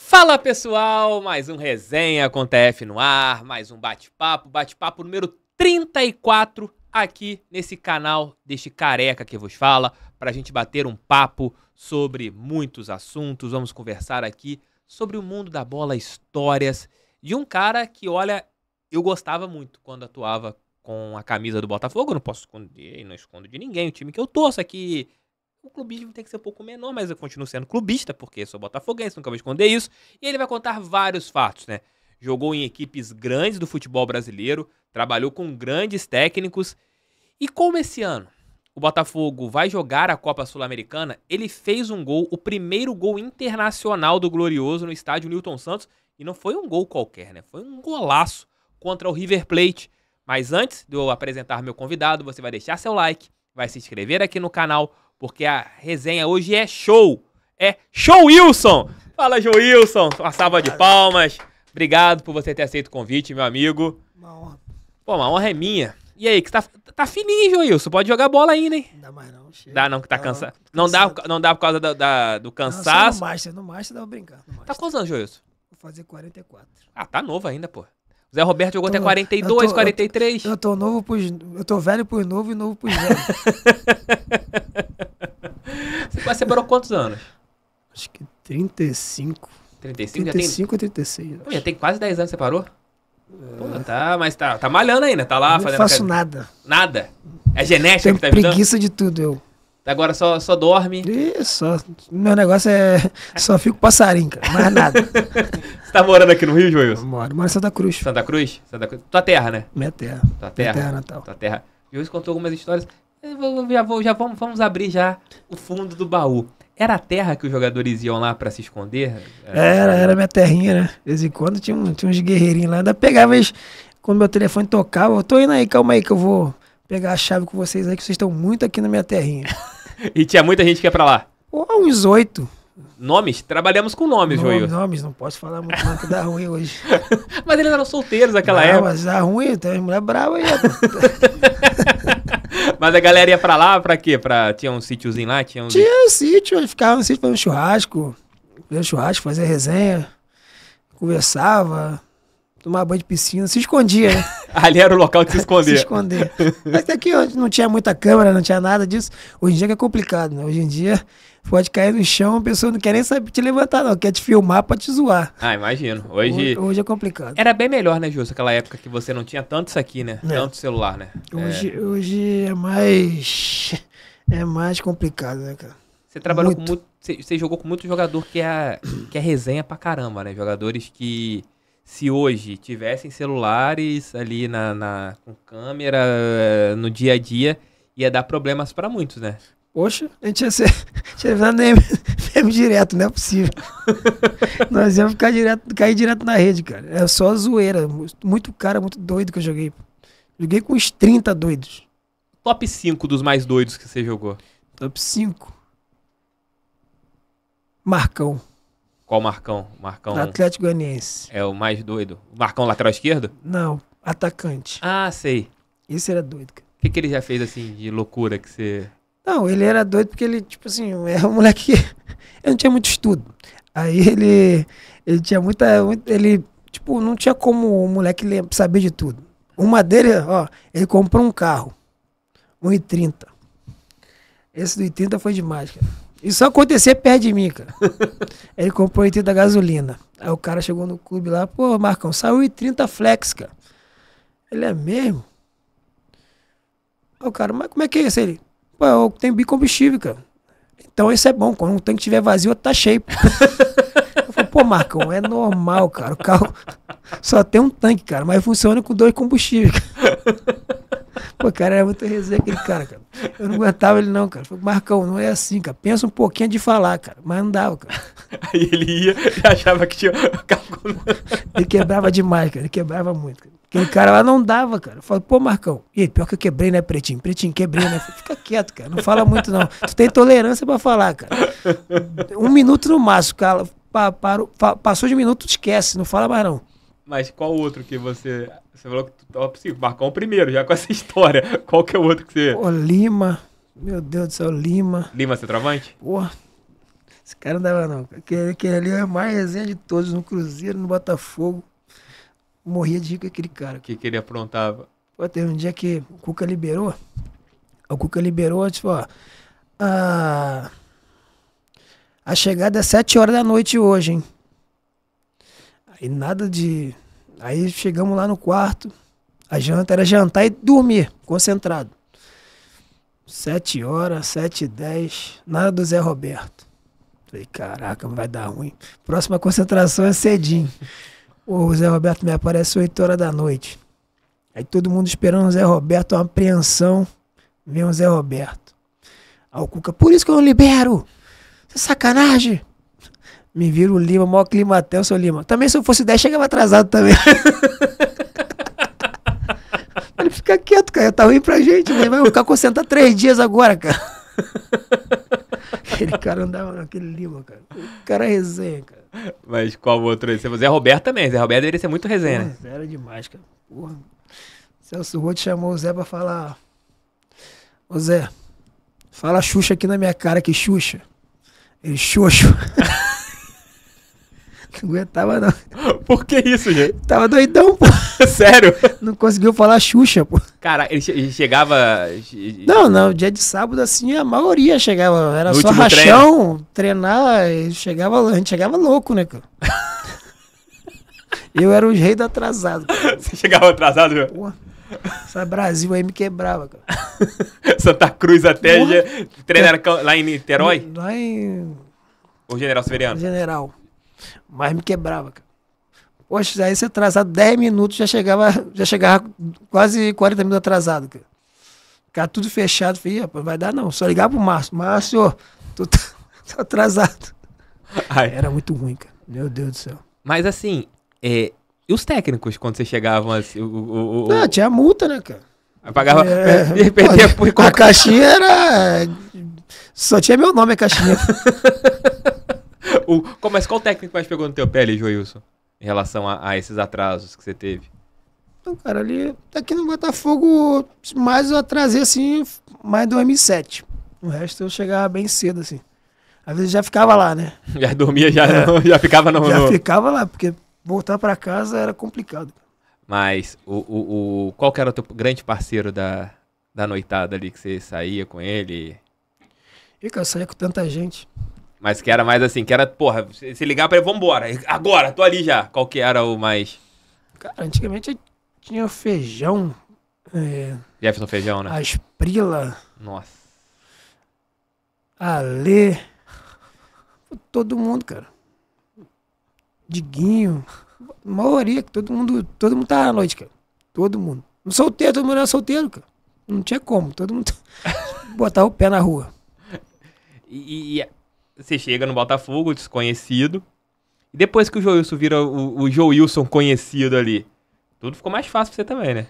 Fala pessoal, mais um resenha com TF no ar, mais um bate-papo, bate-papo número 34 aqui nesse canal deste careca que vos fala, para a gente bater um papo sobre muitos assuntos. Vamos conversar aqui sobre o mundo da bola, histórias de um cara que, olha, eu gostava muito quando atuava com a camisa do Botafogo, eu não posso esconder, não escondo de ninguém o time que eu torço aqui o clubismo tem que ser um pouco menor, mas eu continuo sendo clubista, porque sou botafoguense, nunca vou esconder isso. E ele vai contar vários fatos, né? Jogou em equipes grandes do futebol brasileiro, trabalhou com grandes técnicos. E como esse ano o Botafogo vai jogar a Copa Sul-Americana, ele fez um gol, o primeiro gol internacional do Glorioso no estádio Newton Santos. E não foi um gol qualquer, né? Foi um golaço contra o River Plate. Mas antes de eu apresentar meu convidado, você vai deixar seu like, vai se inscrever aqui no canal, porque a resenha hoje é show. É show Wilson! Fala, Joe Wilson! Uma salva de palmas. Obrigado por você ter aceito o convite, meu amigo. Uma honra. Pô, uma honra é minha. E aí, que tá, tá fininho, Joe Wilson. jogar bola ainda, hein? Não dá mais não, chega. Dá não, que tá cansado. Não dá, não dá por causa da, da, do cansaço. Não, no Master, no Master dá pra brincar. Tá quantos anos, Joe Wilson? Vou fazer 44. Ah, tá novo ainda, pô. O Zé Roberto jogou tô, até 42, eu tô, 43. Eu, eu tô novo pros, eu tô velho pros novo e novo pros velho. você separou quantos anos? Acho que 35. 35, 35 já 36. já tem quase 10 anos que você parou? É... Pô, tá, mas tá, tá malhando ainda, tá lá eu fazendo. Não faço ca... nada. Nada? É genética Tenho que tá preguiça de tudo, eu. Agora só, só dorme. Isso. Meu negócio é. Só fico passarinho, cara. Mais nada. Você tá morando aqui no Rio, Joel? Moro. Moro em Santa Cruz. Santa Cruz? Santa Cruz. Tua terra, né? Minha terra. Tua terra. Minha terra natal. Tua terra. Joel contou algumas histórias. já, vou, já vamos, vamos abrir já o fundo do baú. Era a terra que os jogadores iam lá para se esconder? É, era, era, era minha terrinha, né? De vez em quando tinha, tinha uns guerreirinhos lá. Ainda pegava eles quando meu telefone tocava. Eu tô indo aí, calma aí que eu vou pegar a chave com vocês aí, que vocês estão muito aqui na minha terrinha. E tinha muita gente que ia pra lá. uns oito. Nomes? Trabalhamos com nomes, Nome, Joio. Nomes, não posso falar muito, não, que dá ruim hoje. mas eles eram solteiros naquela não, época. Mas dá ruim, tem as mulheres bravas aí. mas a galera ia pra lá pra quê? Pra... Tinha um sítiozinho lá? Tinha um, tinha um sítio, eles ficavam no sítio fazendo churrasco. Fazia churrasco, fazia resenha. Conversava tomar banho de piscina, se escondia. Né? Ali era o local de se esconder. se esconder. Mas aqui onde não tinha muita câmera, não tinha nada disso. Hoje em dia é complicado, né? Hoje em dia pode cair no chão, a pessoa não quer nem saber te levantar, não. Quer te filmar pra te zoar. Ah, imagino. Hoje... hoje, hoje é complicado. Era bem melhor, né, Justo? Aquela época que você não tinha tanto isso aqui, né? É. Tanto celular, né? Hoje é, hoje é mais... É mais complicado, né, cara? Você trabalhou muito. com muito... Você jogou com muito jogador que é, que é resenha pra caramba, né? Jogadores que se hoje tivessem celulares ali na, na com câmera eh, no dia a dia, ia dar problemas para muitos, né? Poxa, a gente ia ser, ia ser meme, meme direto, não é possível. Nós íamos ficar direto, cair direto na rede, cara. É só zoeira. Muito cara, muito doido que eu joguei. Joguei com uns 30 doidos. Top 5 dos mais doidos que você jogou. Top 5. Marcão. Qual Marcão? Marcão. Atlético Goianiense. É o mais doido. Marcão lateral esquerdo? Não, atacante. Ah, sei. Isso era doido, cara. O que, que ele já fez assim de loucura que você. Não, ele era doido porque ele, tipo assim, era é um moleque que. Eu não tinha muito estudo. Aí ele. Ele tinha muita. Muito, ele, tipo, não tinha como o moleque saber de tudo. Uma dele, ó, ele comprou um carro. 1,30. Esse do 1,30 foi demais, cara. Isso acontecer perto de mim, cara. ele comprou 80 gasolina. Aí o cara chegou no clube lá, pô, Marcão, saiu e 30 flex, cara. Ele é mesmo? Aí o cara, mas como é que é isso? Ele, pô, eu tenho bicombustível, cara. Então isso é bom, quando um tanque estiver vazio, tá cheio. eu falei, pô, Marcão, é normal, cara. O carro só tem um tanque, cara, mas funciona com dois combustíveis. Cara. Pô, cara, era muito resenha aquele cara, cara. Eu não aguentava ele, não, cara. Falei, Marcão, não é assim, cara. Pensa um pouquinho de falar, cara. Mas não dava, cara. Aí ele ia e achava que tinha. ele quebrava demais, cara. Ele quebrava muito, cara. Aquele cara lá não dava, cara. Eu falo, pô, Marcão, e pior que eu quebrei, né, Pretinho? Pretinho, quebrei, né? Fica quieto, cara. Não fala muito, não. Tu tem tolerância pra falar, cara. Um minuto no máximo, cara. Pa, parou, pa, passou de minuto, esquece. Não fala mais, não. Mas qual outro que você. Você falou que tava possível, Marcão primeiro, já com essa história. Qual que é o outro que você. Pô, Lima. Meu Deus do céu, Lima. Lima, centroavante? Pô. Esse cara não dava, não. Aquele, aquele ali é a mais resenha de todos, no Cruzeiro, no Botafogo. Morria de rico aquele cara. O que, que ele aprontava? Pô, teve um dia que o Cuca liberou. O Cuca liberou, tipo, ó. A, a chegada é 7 horas da noite hoje, hein? Aí nada de. Aí chegamos lá no quarto. A janta era jantar e dormir, concentrado. Sete horas, sete e dez, nada do Zé Roberto. Falei, caraca, vai dar ruim. Próxima concentração é cedinho. O Zé Roberto me aparece oito horas da noite. Aí todo mundo esperando o Zé Roberto, uma apreensão. Vem o Zé Roberto. Aí o Cuca, por isso que eu não libero! Isso é sacanagem! Me vira o Lima, maior climatel, seu Lima. Também se eu fosse 10, chegava atrasado também. Ele fica quieto, cara. Tá ruim pra gente, né? Vai ficar concentrado três dias agora, cara. Aquele cara andava naquele Lima, cara. O cara é resenha, cara. Mas qual outro aí? Zé Roberto também. Zé Roberto deveria ser muito resenha, Porra, né? Era demais, cara. Porra. Celso Rote chamou o Zé pra falar. Ô Zé, fala Xuxa aqui na minha cara que Xuxa. Ele Xuxa. Não aguentava, não. Por que isso, gente? Tava doidão, pô. Sério? Não conseguiu falar Xuxa, pô. Cara, ele, chegava. Não, não. Dia de sábado, assim, a maioria chegava. Era no só rachão, treino. treinar. Chegava, a gente chegava louco, né, cara? Eu era o rei do atrasado. Cara. Você chegava atrasado, meu? Pô. Essa Brasil aí me quebrava, cara. Santa Cruz até. treinar lá em Niterói? Lá em. O General Severiano? General. Mas me quebrava, cara. Poxa, aí você atrasado 10 minutos, já chegava, já chegava quase 40 minutos atrasado, cara. Ficar tudo fechado, falei, rapaz, vai dar não. Só ligar pro Márcio. Márcio, tô, tô tá, tá atrasado. Ai. Era muito ruim, cara. Meu Deus do céu. Mas assim, é, e os técnicos, quando vocês chegavam assim? O, o, o... Não, tinha multa, né, cara? Aí pagava. É, por... A caixinha era. Só tinha meu nome a caixinha. o, mas qual técnico mais pegou no teu pé ali, Joilson? Em relação a, a esses atrasos que você teve? Não, cara, ali. Aqui no Botafogo, mais eu atrasei assim, mais 2007. O resto eu chegava bem cedo, assim. Às vezes já ficava lá, né? Já dormia, já, é. já ficava no. Já no... ficava lá, porque voltar para casa era complicado. Mas o, o, o, qual que era o teu grande parceiro da, da noitada ali que você saía com ele? E cara, eu saía com tanta gente. Mas que era mais assim, que era, porra, se ligar pra ele, vambora, agora, tô ali já. Qual que era o mais. Cara, antigamente tinha feijão. É, Jefferson Feijão, né? Asprila. Nossa. Ale. Todo mundo, cara. Diguinho. Maioria, todo mundo, todo mundo tá à noite, cara. Todo mundo. Não solteiro, todo mundo era solteiro, cara. Não tinha como, todo mundo botava o pé na rua. E, e você chega no Botafogo, desconhecido. E depois que o Joilson vira o, o Joilson conhecido ali, tudo ficou mais fácil pra você também, né?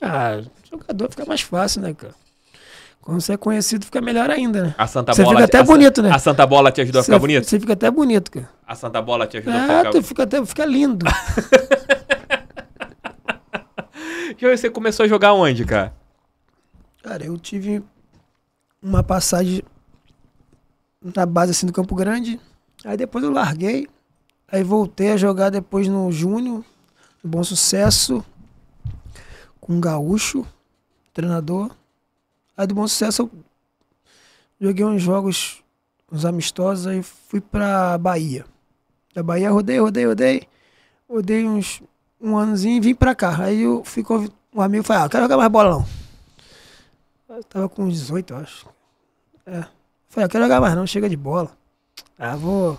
Ah, jogador fica mais fácil, né, cara? Quando você é conhecido, fica melhor ainda, né? A Santa você Bola. Você fica até bonito, né? A Santa Bola te ajudou a ficar bonito? Você fica até bonito, cara. A Santa Bola te ajudou a ah, ficar bonito? Ah, fica até fica lindo. João, você começou a jogar onde, cara? Cara, eu tive uma passagem na base assim do Campo Grande. Aí depois eu larguei. Aí voltei a jogar depois no Júnior, no Bom Sucesso, com um Gaúcho, treinador. Aí do Bom Sucesso eu joguei uns jogos, uns amistosos, aí fui pra Bahia. Da Bahia rodei, rodei, rodei. Rodei uns um anozinho e vim pra cá. Aí eu fui um amigo falou, ah, quero jogar mais bola não. Eu tava com uns 18, eu acho. É. Falei, eu quero jogar mais não, chega de bola. Ah, vou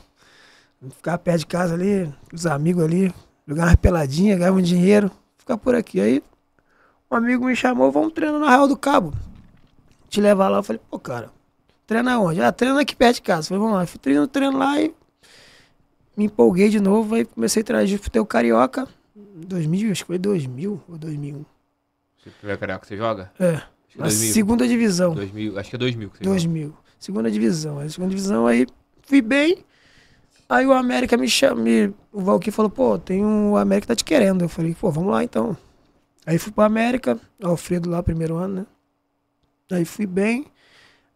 ficar perto de casa ali, os amigos ali, jogar umas peladinhas, ganhar um dinheiro, ficar por aqui. Aí um amigo me chamou, vamos treinar na real do Cabo. Te levar lá, eu falei, pô, cara, treina onde? Ah, treina aqui perto de casa. falei, vamos lá, fui treinando treino lá e me empolguei de novo, aí comecei a treinar o futebol carioca, 2000, acho que foi 2000 ou 2001. Se tiver carioca, você joga? É. Na segunda divisão. 2000, acho que é 2000 é que você 2000. Joga segunda divisão. Aí, segunda divisão, aí fui bem. Aí o América me chamou, o Valky falou, pô, tem um o América tá te querendo. Eu falei, pô, vamos lá então. Aí fui pro América, Alfredo lá, primeiro ano, né? Aí fui bem.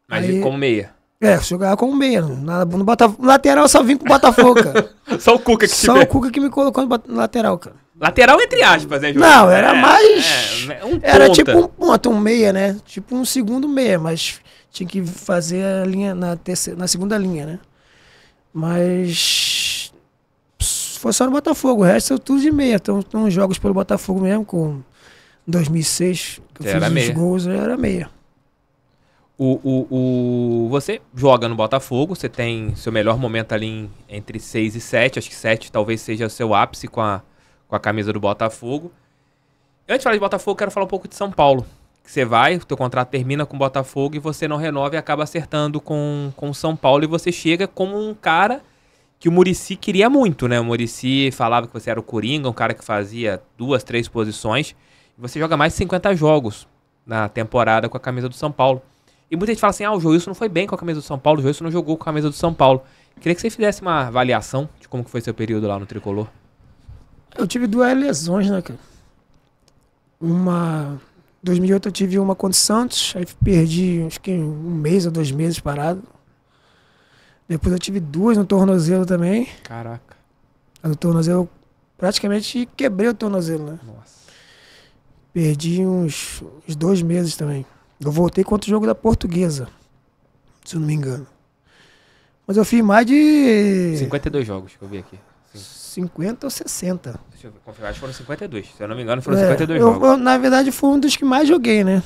Mas aí, como meia? É, jogava como meia. Na, no, no lateral só vim com o Botafogo, cara. só o Cuca que Só o Cuca que me colocou no lateral, cara. Lateral entre aspas, né, Júlio? Não, era é, mais. É, um era tipo um ponto, um meia, né? Tipo um segundo meia, mas tinha que fazer a linha na, terceira, na segunda linha, né? Mas. Foi só no Botafogo, o resto é tudo de meia. Então, então jogos pelo Botafogo mesmo, com 2006, que eu fiz meia. os gols, era meia. O, o, o, você joga no Botafogo, você tem seu melhor momento ali em, entre 6 e 7. Acho que 7 talvez seja o seu ápice com a, com a camisa do Botafogo. Antes de falar de Botafogo, quero falar um pouco de São Paulo. Que você vai, o teu contrato termina com o Botafogo e você não renova e acaba acertando com o São Paulo. E você chega como um cara que o Murici queria muito, né? O Murici falava que você era o Coringa, um cara que fazia duas, três posições. E você joga mais de 50 jogos na temporada com a camisa do São Paulo. E muita gente fala assim: ah, o Joilson não foi bem com a camisa do São Paulo, o Joilson não jogou com a camisa do São Paulo. Queria que você fizesse uma avaliação de como foi seu período lá no Tricolor. Eu tive duas lesões, né, cara? Uma. 2008 eu tive uma contra o Santos, aí perdi acho que um mês ou dois meses parado. Depois eu tive duas no tornozelo também. Caraca. A do tornozelo, praticamente quebrei o tornozelo, né? Nossa. Perdi uns, uns dois meses também. Eu voltei contra o jogo da Portuguesa, se eu não me engano. Mas eu fiz mais de. 52 jogos que eu vi aqui. 50 ou 60. Deixa eu confirmar, acho que foram 52. Se eu não me engano, foram é, 52 jogos. Eu, na verdade, foi um dos que mais joguei, né?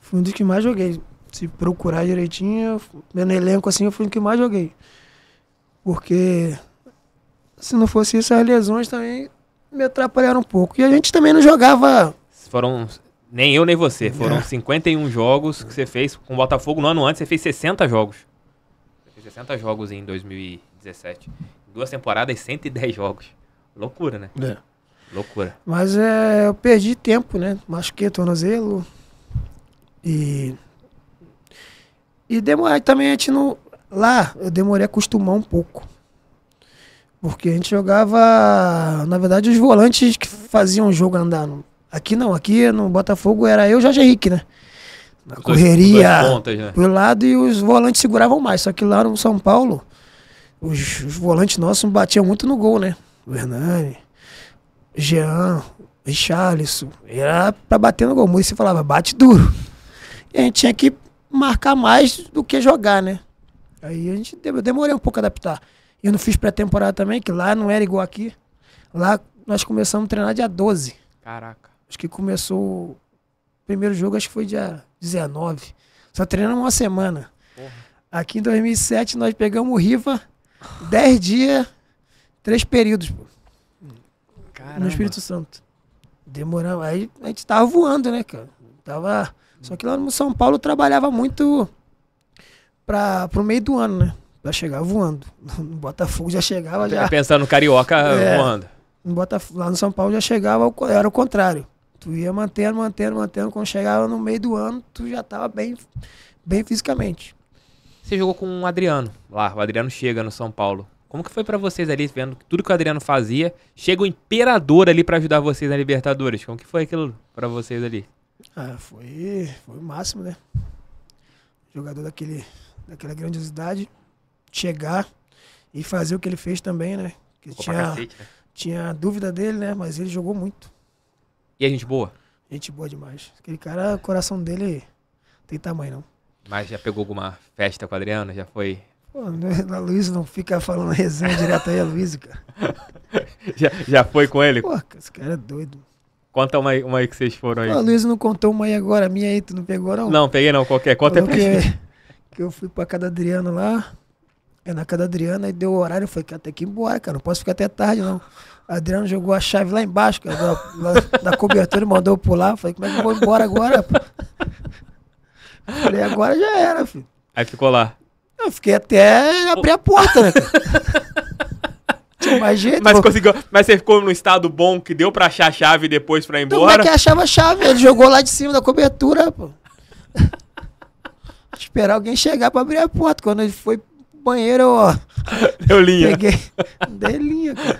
Foi um dos que mais joguei. Se procurar direitinho, meu elenco assim, eu fui o que mais joguei. Porque se não fosse isso, as lesões também me atrapalharam um pouco. E a gente também não jogava. Foram nem eu, nem você. É. Foram é. 51 jogos que você fez com o Botafogo. No ano antes, você fez 60 jogos. Você fez 60 jogos em 2017. Duas temporadas, 110 jogos. Loucura, né? É. Loucura. Mas é, eu perdi tempo, né? Machuquei tornozelo. E. E demorar também a gente não. Lá eu demorei a acostumar um pouco. Porque a gente jogava. Na verdade, os volantes que faziam o jogo andar. Aqui não, aqui no Botafogo era eu e Jorge Henrique, né? Na correria, pontas, né? pro lado e os volantes seguravam mais. Só que lá no São Paulo, os, os volantes nossos batiam muito no gol, né? O Hernani, Jean, Richarlison. Era pra bater no gol. Muito se falava, bate duro. E a gente tinha que marcar mais do que jogar, né? Aí a gente demorei um pouco a adaptar. Eu não fiz pré-temporada também, que lá não era igual aqui. Lá nós começamos a treinar dia 12. Caraca. Acho que começou. O primeiro jogo, acho que foi dia 19. Só treinamos uma semana. Porra. Aqui em 2007, nós pegamos o Riva 10 dias, três períodos, pô. Caramba. No Espírito Santo. Demoramos. Aí a gente tava voando, né, cara? Tava. Só que lá no São Paulo eu trabalhava muito para pro meio do ano, né? Pra chegar voando. No Botafogo já chegava tá já. Pensando no carioca é, voando. No Botafogo, lá no São Paulo já chegava, era o contrário. Tu ia mantendo, mantendo, mantendo. Quando chegava no meio do ano, tu já estava bem, bem fisicamente. Você jogou com o Adriano lá. O Adriano chega no São Paulo. Como que foi para vocês ali, vendo tudo que o Adriano fazia? Chega o Imperador ali para ajudar vocês na Libertadores. Como que foi aquilo para vocês ali? Ah, foi, foi o máximo, né? Jogador daquele, daquela grandiosidade. Chegar e fazer o que ele fez também, né? Que tinha, cacete, né? tinha dúvida dele, né? Mas ele jogou muito a gente boa? Gente boa demais. Aquele cara, o coração dele tem tamanho, não. Mas já pegou alguma festa com a Adriana? Já foi? Pô, né, a Luísa não fica falando resenha direto aí, a Luísa, cara. já, já foi com ele? Pô, esse cara é doido. Conta uma, uma aí que vocês foram aí. a Luísa não contou uma aí agora, a minha aí, tu não pegou não? Não, peguei não, qualquer. Conta Falou é que, que eu fui pra casa da Adriana lá, é na casa da Adriana, e deu o horário, foi falei, até que embora, cara, não posso ficar até tarde não. Adriano jogou a chave lá embaixo, cara, é da, lá, da cobertura, mandou pular. Falei, como é que eu vou embora agora? Falei, agora já era, filho. Aí ficou lá. Eu fiquei até abrir a porta, né, Mais jeito, mas, conseguiu, mas você ficou num estado bom que deu pra achar a chave depois pra ir então, embora? como é que é achava a chave? Ele jogou lá de cima da cobertura, pô. Esperar alguém chegar pra abrir a porta. Quando ele foi banheiro, eu. Deu linha. Peguei. Deu linha, cara.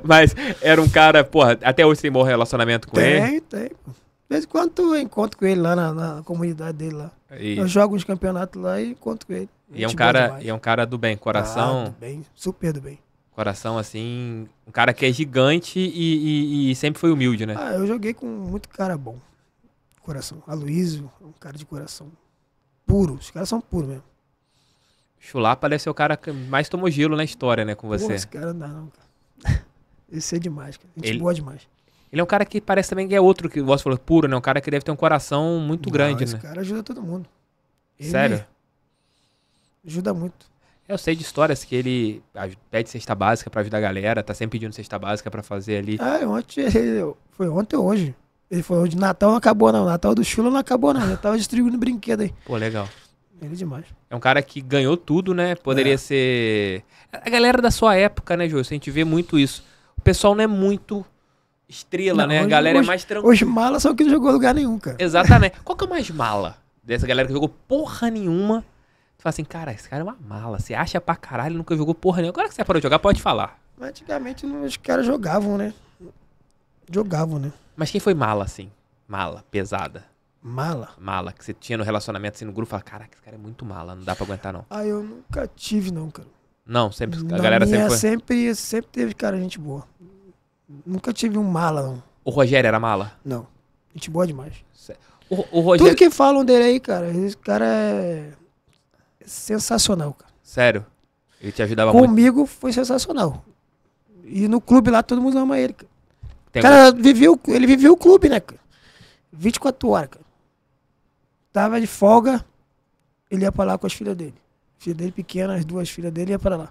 Mas era um cara, porra, até hoje tem tem bom relacionamento com tem, ele? Tem, tem. De vez em quando eu encontro com ele lá na, na comunidade dele lá. E... Eu jogo uns campeonatos lá e encontro com ele. E é um, cara, é um cara do bem, coração. Ah, do bem, super do bem. Coração, assim, um cara que é gigante e, e, e sempre foi humilde, né? Ah, eu joguei com muito cara bom. Coração. Aloysio, um cara de coração. Puro, os caras são puros mesmo. Chulá parece o cara que mais tomou gelo na história, né, com você. Pô, esse cara não dá, não, cara. Esse é demais, cara. Gente ele... boa demais. Ele é um cara que parece também que é outro que você falou, puro, né? Um cara que deve ter um coração muito não, grande, esse né? Esse cara ajuda todo mundo. Ele Sério? Ajuda muito. Eu sei de histórias que ele pede cesta básica para ajudar a galera, tá sempre pedindo cesta básica para fazer ali. Ah, ontem, foi ontem ou hoje. Ele falou, de Natal não acabou não, Natal do Chula não acabou não, Natal distribuindo brinquedo aí. Pô, legal. Ele é demais. É um cara que ganhou tudo, né? Poderia é. ser. A galera da sua época, né, Jô? A gente vê muito isso. O pessoal não é muito estrela, não, né? A galera é mais tranquila. Os malas são que não jogou lugar nenhum, cara. Exatamente. Qual que é o mais mala dessa galera que jogou porra nenhuma? Tu fala assim, cara, esse cara é uma mala. Você acha pra caralho, nunca jogou porra nenhuma. Agora que você parou de jogar, pode falar. Mas antigamente os caras jogavam, né? Jogavam, né? Mas quem foi mala, assim? Mala, pesada. Mala? Mala, que você tinha no relacionamento assim no grupo, fala, caraca, esse cara é muito mala, não dá pra aguentar não. Ah, eu nunca tive não, cara. Não, sempre, Na a galera sempre foi... sempre, sempre teve cara gente boa. Nunca tive um mala, não. O Rogério era mala? Não. Gente boa demais. O, o Rogério... Tudo que falam dele aí, cara, esse cara é sensacional, cara. Sério? Ele te ajudava Comigo muito? Comigo foi sensacional. E no clube lá todo mundo ama ele, cara. Tem cara, um... viveu, ele viveu o clube, né, cara? 24 horas, cara. Tava de folga, ele ia pra lá com as filhas dele. Filha dele pequena, as duas filhas dele ia pra lá.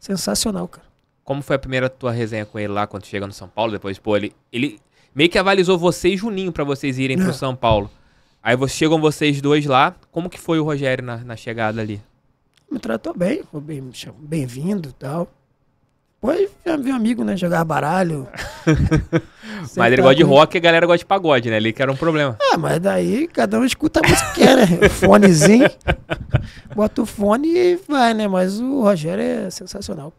Sensacional, cara. Como foi a primeira tua resenha com ele lá quando chega no São Paulo? Depois, pô, ele, ele meio que avalizou você e Juninho para vocês irem para o São Paulo. Aí chegam vocês dois lá. Como que foi o Rogério na, na chegada ali? Me tratou bem, bem-vindo bem e tal. Depois meu amigo, né? Jogar baralho. mas ele gosta de rock e a galera gosta de pagode, né? Ali que era um problema. Ah, mas daí cada um escuta a música que quer, né? Fonezinho. Bota o fone e vai, né? Mas o Rogério é sensacional.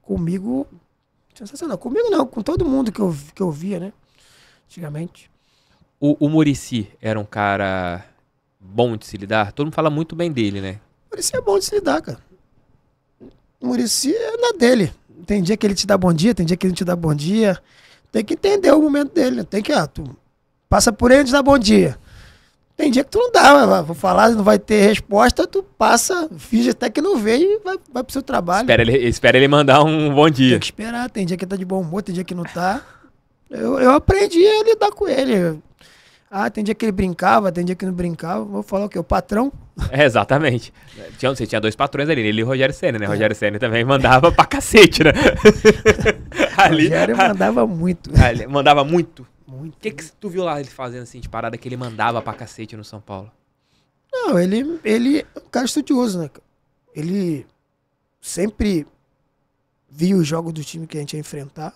Comigo. Sensacional. Comigo não, com todo mundo que eu, que eu via, né? Antigamente. O, o Murici era um cara bom de se lidar? Todo mundo fala muito bem dele, né? Murici é bom de se lidar, cara. Murici é na dele. Tem dia que ele te dá bom dia, tem dia que ele te dá bom dia. Tem que entender o momento dele, né? Tem que, ah, tu passa por ele e te dá bom dia. Tem dia que tu não dá, vou falar, não vai ter resposta, tu passa, finge até que não veio e vai, vai pro seu trabalho. Espera ele, espera ele mandar um bom dia. Tem que esperar, tem dia que tá de bom humor, tem dia que não tá. Eu, eu aprendi a lidar com ele. Ah, tem dia que ele brincava, tem dia que não brincava. Vou falar o quê? O patrão? É, exatamente. Tinha, você tinha dois patrões ali, ele e o Rogério Senna, né? é. Rogério Senna também mandava pra cacete, né? ali, Rogério mandava muito. Ali, mandava muito? Muito. O que, que tu viu lá ele fazendo assim de parada que ele mandava pra cacete no São Paulo? Não, ele, ele é um cara estudioso, né? Ele sempre via os jogos do time que a gente ia enfrentar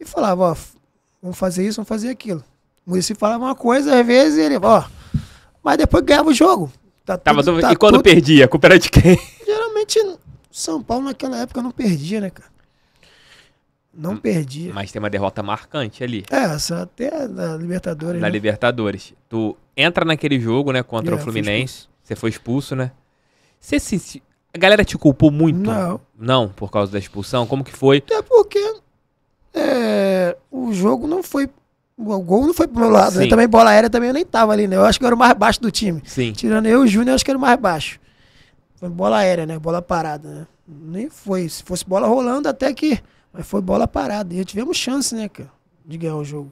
e falava, ó, vamos fazer isso, vamos fazer aquilo. O Murici falava uma coisa, às vezes ele, ó. Mas depois ganhava o jogo. Tá Tava tá, tudo, tá e quando tudo... perdia? A culpa era de quem? Geralmente, São Paulo naquela época não perdia, né, cara? Não hum, perdia. Mas tem uma derrota marcante ali. É, só até na Libertadores. Na né? Libertadores. Tu entra naquele jogo, né, contra é, o Fluminense. Você foi expulso, né? Você se. A galera te culpou muito? Não. Não, por causa da expulsão? Como que foi? É porque é, o jogo não foi o gol não foi pro meu lado, né? Também bola aérea também eu nem tava ali, né? Eu acho que eu era o mais baixo do time. Sim. Tirando eu e o Júnior, eu acho que era o mais baixo. Foi bola aérea, né? Bola parada, né? Nem foi. Se fosse bola rolando, até que. Mas foi bola parada. E tivemos chance, né, cara? De ganhar o jogo.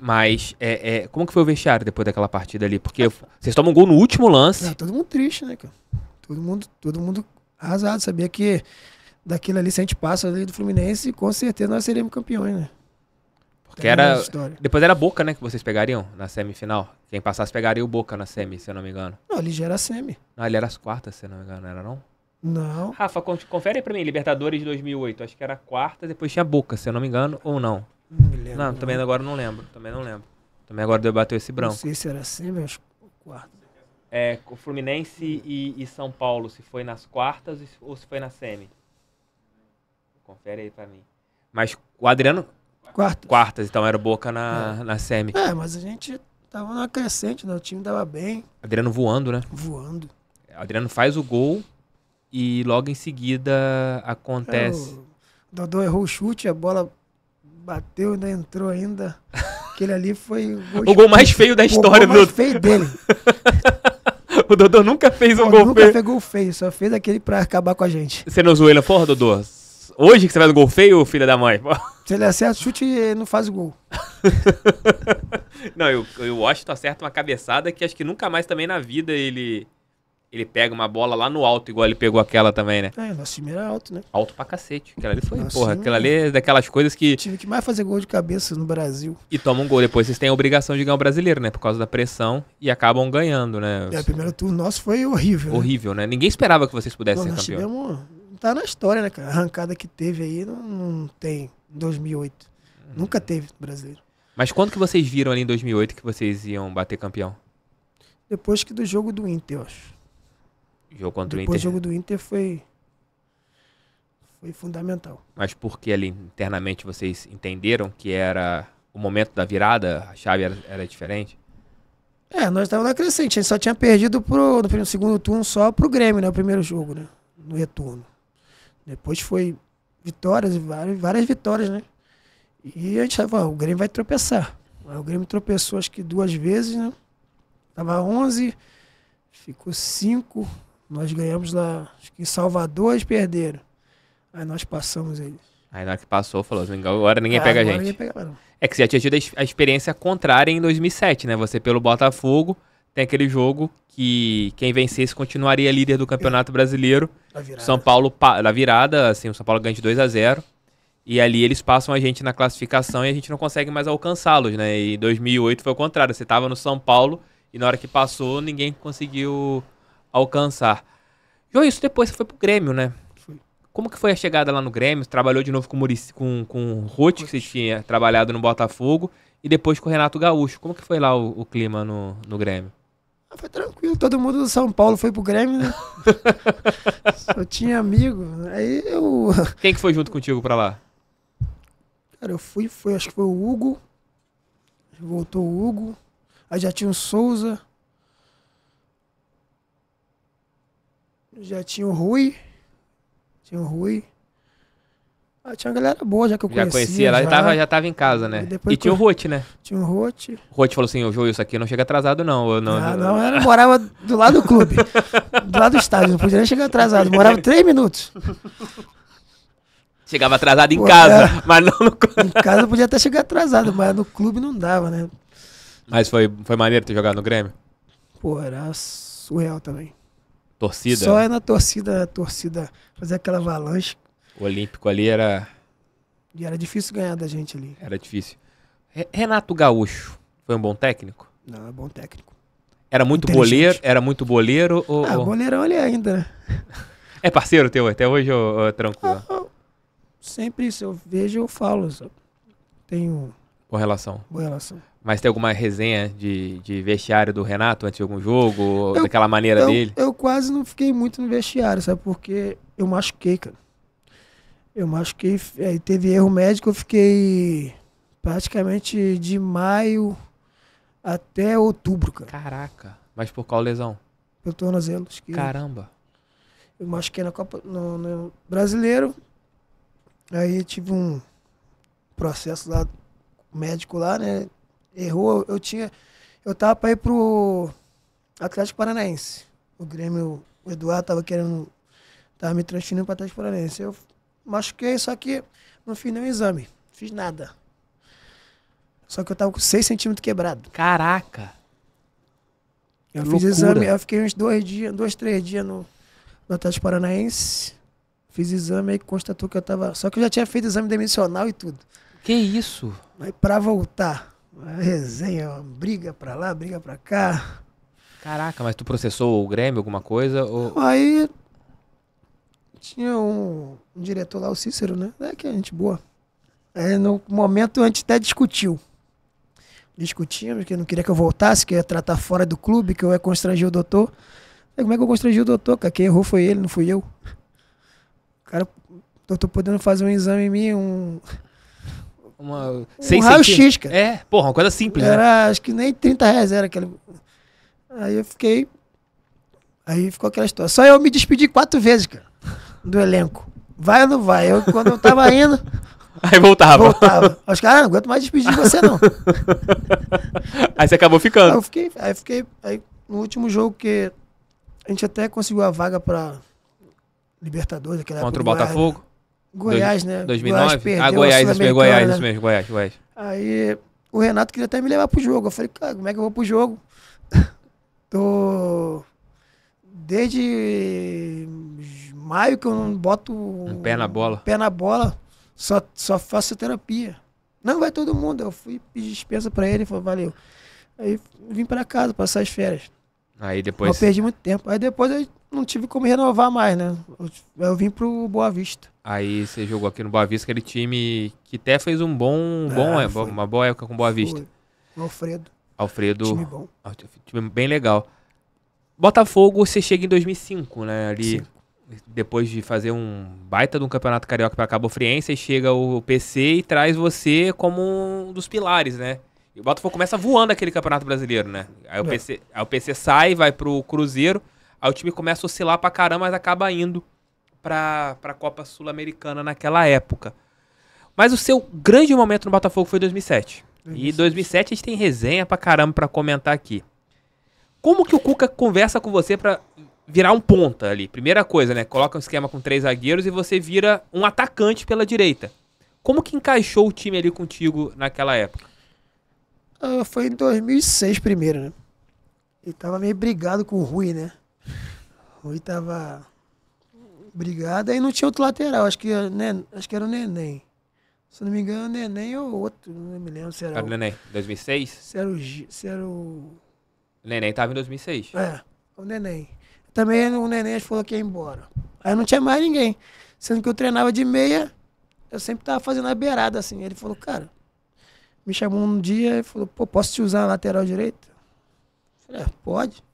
Mas, é, é, como que foi o vestiário depois daquela partida ali? Porque vocês tomam um gol no último lance. Não, todo mundo triste, né, cara? Todo mundo, todo mundo arrasado. Sabia que daquilo ali, se a gente passa ali do Fluminense, com certeza nós seremos campeões, né? que era. Depois era Boca, né? Que vocês pegariam na semifinal. Quem passasse pegaria o Boca na semi, se eu não me engano. Não, ele já era semi. Não, ele era as quartas, se eu não me engano, era não? Não. Rafa, confere aí pra mim, Libertadores de 2008. Acho que era a quarta, depois tinha Boca, se eu não me engano, ou não. Não me lembro. Não, também agora não lembro. Também não lembro. Também agora debateu esse branco. Não sei se era assim, mas quarta. É, o Fluminense e, e, São Paulo, se foi nas quartas ou se foi na semi. Confere aí pra mim. Mas o Adriano, Quartas. Quartas, então era Boca na, é. na semi. É, mas a gente tava numa crescente, né? O time dava bem. Adriano voando, né? Voando. Adriano faz o gol e logo em seguida acontece. É, o Dodô errou o chute, a bola bateu e ainda entrou ainda. Aquele ali foi o gol, o gol mais feio da história do. O gol mais feio dele. o Dodô nunca fez um Pô, gol nunca feio. Nunca fez gol feio, só fez aquele pra acabar com a gente. Você não zoou ele, porra, Dodô? Hoje que você vai no gol feio, filha da mãe? Se ele acerta o chute, e não faz o gol. não, eu, eu, que Washington tá acerta uma cabeçada que acho que nunca mais também na vida ele ele pega uma bola lá no alto, igual ele pegou aquela também, né? É, nosso time era alto, né? Alto pra cacete. Aquela ali foi, nosso porra. Time... Aquela ali é daquelas coisas que. Tive que mais fazer gol de cabeça no Brasil. E toma um gol. Depois vocês têm a obrigação de ganhar o brasileiro, né? Por causa da pressão. E acabam ganhando, né? É, o primeiro turno nosso foi horrível. Né? Horrível, né? né? Ninguém esperava que vocês pudessem ser campeão. Tivemos tá na história, né, cara? A arrancada que teve aí não, não tem 2008. Uhum. Nunca teve no brasileiro. Mas quando que vocês viram ali em 2008 que vocês iam bater campeão? Depois que do jogo do Inter, eu acho. jogo contra Depois o Inter. O jogo do Inter foi foi fundamental. Mas porque ali internamente vocês entenderam que era o momento da virada, a chave era, era diferente? É, nós estávamos na crescente, a gente só tinha perdido pro, no segundo turno só pro Grêmio, né? O primeiro jogo, né? No retorno. Depois foi vitórias, várias, várias vitórias, né? E a gente estava, o Grêmio vai tropeçar. o Grêmio tropeçou acho que duas vezes, né? Tava 11, ficou 5. Nós ganhamos lá, acho que em Salvador eles perderam. Aí nós passamos eles. Aí na hora que passou, falou assim, agora ninguém ah, pega agora a gente. Ninguém pega, não. É que você já tinha tido a experiência contrária em 2007, né? Você pelo Botafogo tem aquele jogo que quem vencesse continuaria líder do Campeonato Brasileiro. São Paulo, na virada, assim, o São Paulo ganha de 2 a 0 E ali eles passam a gente na classificação e a gente não consegue mais alcançá-los, né? E 2008 foi o contrário. Você estava no São Paulo e na hora que passou, ninguém conseguiu alcançar. João, isso depois você foi pro Grêmio, né? Como que foi a chegada lá no Grêmio? Você trabalhou de novo com o, Murici, com, com Ruth, que você tinha trabalhado no Botafogo, e depois com o Renato Gaúcho. Como que foi lá o, o clima no, no Grêmio? foi tranquilo, todo mundo do São Paulo foi pro Grêmio, né? Só tinha amigo. Aí eu. Quem que foi junto contigo pra lá? Cara, eu fui, foi, acho que foi o Hugo. Voltou o Hugo. Aí já tinha o Souza. Já tinha o Rui. Tinha o Rui. Ah, tinha uma galera boa já que eu já conhecia. ela lá já tava, já tava em casa, né? E, e tinha o Rote, né? Tinha o Rote. O Rote falou assim: eu jogo isso aqui não chega atrasado, não. Eu não, ah, não, eu morava do lado do clube, do lado do estádio, não podia nem chegar atrasado, morava três minutos. Chegava atrasado em Pô, casa, é. mas não no clube. Em casa podia até chegar atrasado, mas no clube não dava, né? Mas foi, foi maneiro ter jogado no Grêmio? Pô, era surreal também. Torcida? Só é na torcida, torcida fazer aquela avalanche o Olímpico ali era. E era difícil ganhar da gente ali. Era difícil. Renato Gaúcho foi um bom técnico? Não, é bom técnico. Era muito boleiro? Era muito boleiro? Ou, ah, ou... boleirão ele é ainda, né? É parceiro teu até hoje, ou, ou é tranquilo? Ah, sempre, se eu vejo, eu falo. Tenho. Boa relação. Boa relação. Mas tem alguma resenha de, de vestiário do Renato antes de algum jogo? Eu, daquela maneira eu, dele? Eu quase não fiquei muito no vestiário, sabe? Porque eu machuquei, cara. Eu machuquei, aí teve erro médico, eu fiquei praticamente de maio até outubro, cara. Caraca. Mas por qual lesão? Pelo tornozelo. Esquerdo. Caramba. Eu machuquei na Copa no, no, Brasileiro. Aí tive um processo lá médico lá, né? Errou, eu tinha eu tava para ir pro Atlético Paranaense. O Grêmio, o Eduardo tava querendo tava me transferindo para Atlético Paranaense. Eu machuquei, só que não fiz nenhum exame. Fiz nada. Só que eu tava com 6 centímetros quebrado. Caraca! É eu que fiz loucura. exame, eu fiquei uns dois dias, dois, três dias no, no Atlético Paranaense. Fiz exame aí, constatou que eu tava. Só que eu já tinha feito exame demissional e tudo. Que isso? Mas pra voltar, uma resenha, uma briga pra lá, briga pra cá. Caraca, mas tu processou o Grêmio, alguma coisa? Ou... Aí tinha um, um diretor lá, o Cícero, né? É que é gente boa. É, no momento a gente até discutiu. Discutimos, que não queria que eu voltasse, que ia tratar fora do clube, que eu ia constranger o doutor. Aí, como é que eu constrangi o doutor? Cara? Quem errou foi ele, não fui eu. O cara, doutor podendo fazer um exame em mim, um. Uma, um raio-x, cara. É, porra, uma coisa simples. Era, né? acho que nem 30 reais era aquele. Aí eu fiquei. Aí ficou aquela história. Só eu me despedi quatro vezes, cara do elenco. Vai ou não vai? Eu, quando eu tava indo. Aí voltava. Voltava. Os caras, ah, não aguento mais despedir você, não. aí você acabou ficando. Aí eu fiquei, aí fiquei. Aí no último jogo que a gente até conseguiu a vaga pra Libertadores, aquela Contra o Goiás, né? Botafogo? Goiás, né? 2009? Goiás ah, Goiás, isso mesmo, Goiás, né? isso mesmo, Goiás, Goiás. Aí o Renato queria até me levar pro jogo. Eu falei, cara, como é que eu vou pro jogo? Tô. Desde maio que eu não boto. Um pé na bola. Um pé na bola. Só, só faço terapia. Não, vai todo mundo. Eu fui pedir dispensa pra ele, e falou, valeu. Aí vim pra casa, passar as férias. Aí depois. Eu perdi muito tempo. Aí depois eu não tive como renovar mais, né? Eu, eu vim pro Boa Vista. Aí você jogou aqui no Boa Vista, aquele time que até fez um bom, um bom ah, é, foi. uma boa época com Boa Vista. Foi. Alfredo. Alfredo. Time bom. Time bem legal. Botafogo, você chega em 2005, né? Ali. Sim depois de fazer um baita de um campeonato carioca para Cabo Friense, aí chega o PC e traz você como um dos pilares, né? E o Botafogo começa voando aquele campeonato brasileiro, né? Aí o, é. PC, aí o PC sai, vai pro Cruzeiro, aí o time começa a oscilar pra caramba, mas acaba indo pra, pra Copa Sul-Americana naquela época. Mas o seu grande momento no Botafogo foi 2007. e 2007 a gente tem resenha pra caramba pra comentar aqui. Como que o Cuca conversa com você pra virar um ponta ali. Primeira coisa, né? Coloca um esquema com três zagueiros e você vira um atacante pela direita. Como que encaixou o time ali contigo naquela época? Ah, foi em 2006 primeiro, né? E tava meio brigado com o Rui, né? O Rui tava brigado, e não tinha outro lateral, acho que, né, acho que era o Neném. Se não me engano, o Neném ou outro, não me lembro se era, era o... Neném, 2006? Se era o... Se era O Neném tava em 2006. É, o Neném. Também o Neném falou que ia embora. Aí não tinha mais ninguém. Sendo que eu treinava de meia, eu sempre tava fazendo a beirada, assim. Ele falou, cara, me chamou um dia e falou, pô, posso te usar na lateral direita? Falei, é, pode.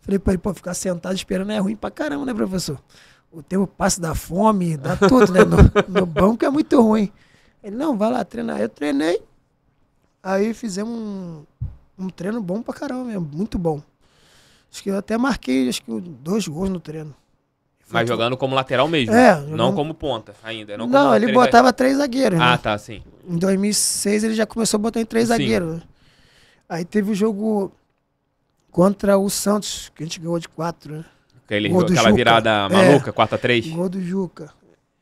Falei pra ele, pô, ficar sentado esperando é ruim pra caramba, né, professor? O tempo passa da fome, dá tudo, né? No, no banco é muito ruim. Ele, não, vai lá treinar. Eu treinei. Aí fizemos um, um treino bom pra caramba mesmo, muito bom. Acho que eu até marquei acho que dois gols no treino. Foi Mas jogando como lateral mesmo? É. Né? Jogando... Não como ponta ainda. Não, não ele botava três zagueiros. Ah, né? Ah, tá, sim. Em 2006 ele já começou a botar em três sim. zagueiros. Né? Aí teve o jogo contra o Santos, que a gente ganhou de quatro, né? Aquele, gol aquela Juca. virada é. maluca, quatro 4x3. Gol do Juca.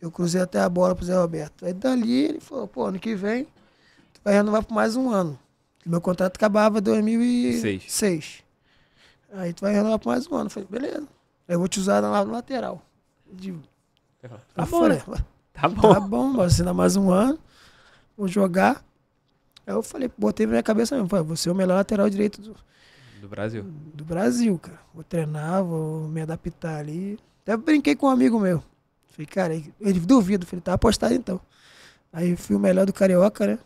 Eu cruzei até a bola pro Zé Roberto. Aí dali ele falou, pô, ano que vem tu vai renovar por mais um ano. Meu contrato acabava em 2006. Seis. Aí tu vai renovar por mais um ano. Eu falei, beleza. Aí eu vou te usar lá no lateral. De... Tá, bom, né? Tá, tá bom, Tá bom, vou assinar mais um ano. Vou jogar. Aí eu falei, botei na minha cabeça mesmo. Falei, ah, você é o melhor lateral direito do... Do Brasil. Do Brasil, cara. Vou treinar, vou me adaptar ali. Até brinquei com um amigo meu. Falei, cara, ele, ele duvido. Falei, tá apostado então. Aí fui o melhor do Carioca, né?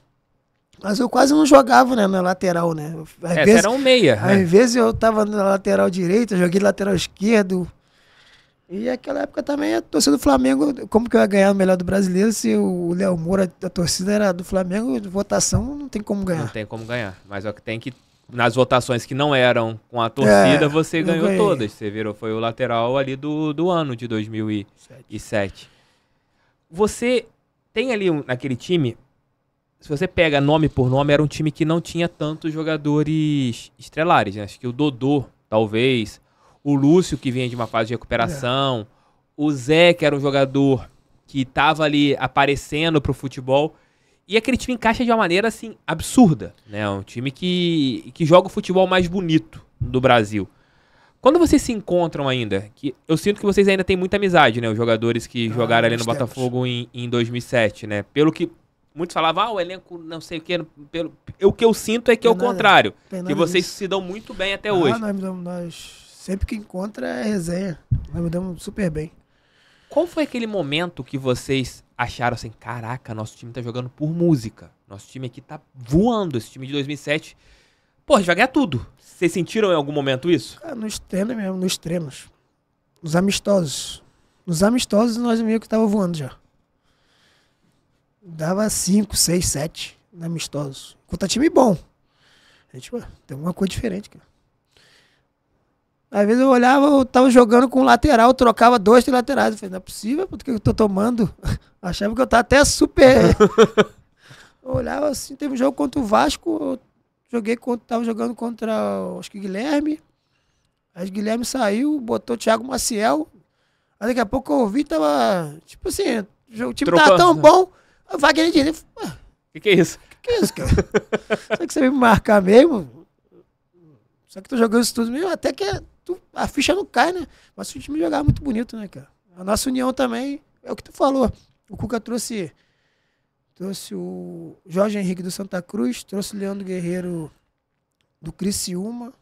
Mas eu quase não jogava né, na lateral, né? Às é, vezes, era um meia. Às né? vezes eu tava na lateral direita, joguei lateral esquerdo. E naquela época também a torcida do Flamengo, como que eu ia ganhar o melhor do brasileiro se o Léo Moura, a torcida era do Flamengo, votação não tem como ganhar. Não tem como ganhar, mas é o que tem que nas votações que não eram com a torcida, é, você ganhou ganhei. todas. Você virou, foi o lateral ali do, do ano de 2007. Você tem ali um, naquele time se você pega nome por nome, era um time que não tinha tantos jogadores estrelares, né? Acho que o Dodô, talvez, o Lúcio, que vinha de uma fase de recuperação, é. o Zé, que era um jogador que estava ali aparecendo para o futebol. E aquele time encaixa de uma maneira, assim, absurda, né? Um time que, que joga o futebol mais bonito do Brasil. Quando vocês se encontram ainda, que eu sinto que vocês ainda têm muita amizade, né? Os jogadores que ah, jogaram ali no tempos. Botafogo em, em 2007, né? Pelo que Muitos falavam, ah, o elenco não sei o que. Pelo... O que eu sinto é que é o nada, contrário. Que vocês disso. se dão muito bem até ah, hoje. Nós, nós, sempre que encontra é resenha. Nós me damos super bem. Qual foi aquele momento que vocês acharam assim, caraca, nosso time tá jogando por música. Nosso time aqui tá voando. Esse time de 2007, pô, a gente vai ganhar tudo. Vocês sentiram em algum momento isso? Ah, nos treinos mesmo, nos treinos. Nos amistosos. Nos amistosos nós meio que tava voando já dava 5, 6, 7 amistosos. Contra time bom. A gente, tem uma coisa diferente, cara. Às vezes eu olhava, eu tava jogando com lateral, trocava dois de laterais. Eu falei, não é possível, porque eu tô tomando. Achava que eu tava até super. eu olhava assim, teve um jogo contra o Vasco, eu joguei contra, tava jogando contra, acho que Guilherme. Aí Guilherme saiu, botou o Thiago Maciel. Aí daqui a pouco eu ouvi, tava. Tipo assim, o time Trocando. tava tão bom o Wagner gente O que, que é isso? O que, que é isso, cara? Será que você veio me marcar mesmo? Só que tô jogando isso tudo mesmo, até que é, tu, a ficha não cai, né? Mas o time jogava muito bonito, né, cara? A nossa união também é o que tu falou. O Cuca trouxe trouxe o Jorge Henrique do Santa Cruz, trouxe o Leandro Guerreiro do Criciúma,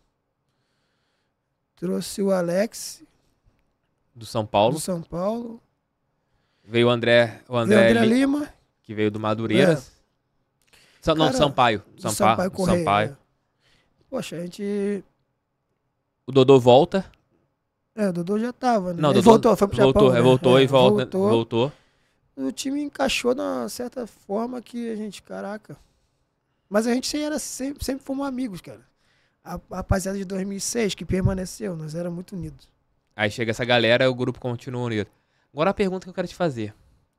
trouxe o Alex do São Paulo. Do São Paulo. Veio o André, o André, André Lima que veio do Madureira, É. Sa não, Sampaio. Sampaio. Sampa, Sampaio, Correia, Sampaio. É. Poxa, a gente. O Dodô volta. É, o Dodô já tava, né? Não, Dodô voltou, foi pro voltou, Japão. Né? É, né? Voltou, e volta, voltou. voltou. O time encaixou de uma certa forma que a gente, caraca. Mas a gente era, sempre, sempre fomos amigos, cara. A, a rapaziada de 2006 que permaneceu, nós era muito unidos. Aí chega essa galera, e o grupo continua unido. Agora a pergunta que eu quero te fazer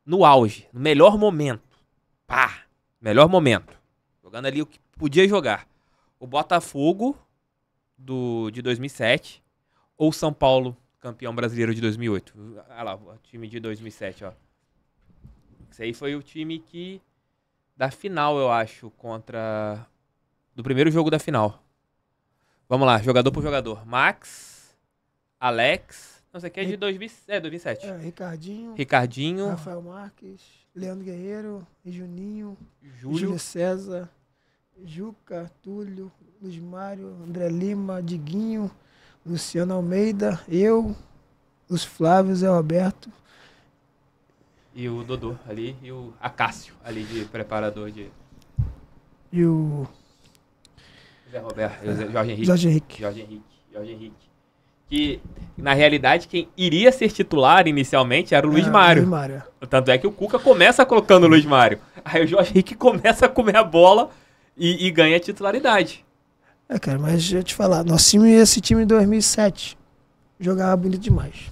no auge, no melhor momento. Pá! Melhor momento. Jogando ali o que podia jogar. O Botafogo do, de 2007 ou São Paulo, campeão brasileiro de 2008. Olha lá, o time de 2007, ó. Esse aí foi o time que. Da final, eu acho, contra. Do primeiro jogo da final. Vamos lá, jogador por jogador. Max, Alex, não, isso aqui é de 2000, é, 2007. É, Ricardinho. Ricardinho. Rafael Marques, Leandro Guerreiro, Juninho, Júlio, Júlio César, Juca, Túlio, Luiz Mário, André Lima, Diguinho, Luciano Almeida, eu, os Flávios, Zé Roberto. E o Dodô ali, e o Acácio ali de preparador de. E o. Zé Roberto, Jorge Henrique. Jorge Henrique. Jorge Henrique. Jorge Henrique que na realidade, quem iria ser titular inicialmente era o é, Luiz Mário. Luiz Mário. Tanto é que o Cuca começa colocando o Luiz Mário. Aí o Jorge Henrique começa a comer a bola e, e ganha a titularidade. É, cara, mas deixa eu te falar. Nosso time, esse time em 2007, jogava bonito demais.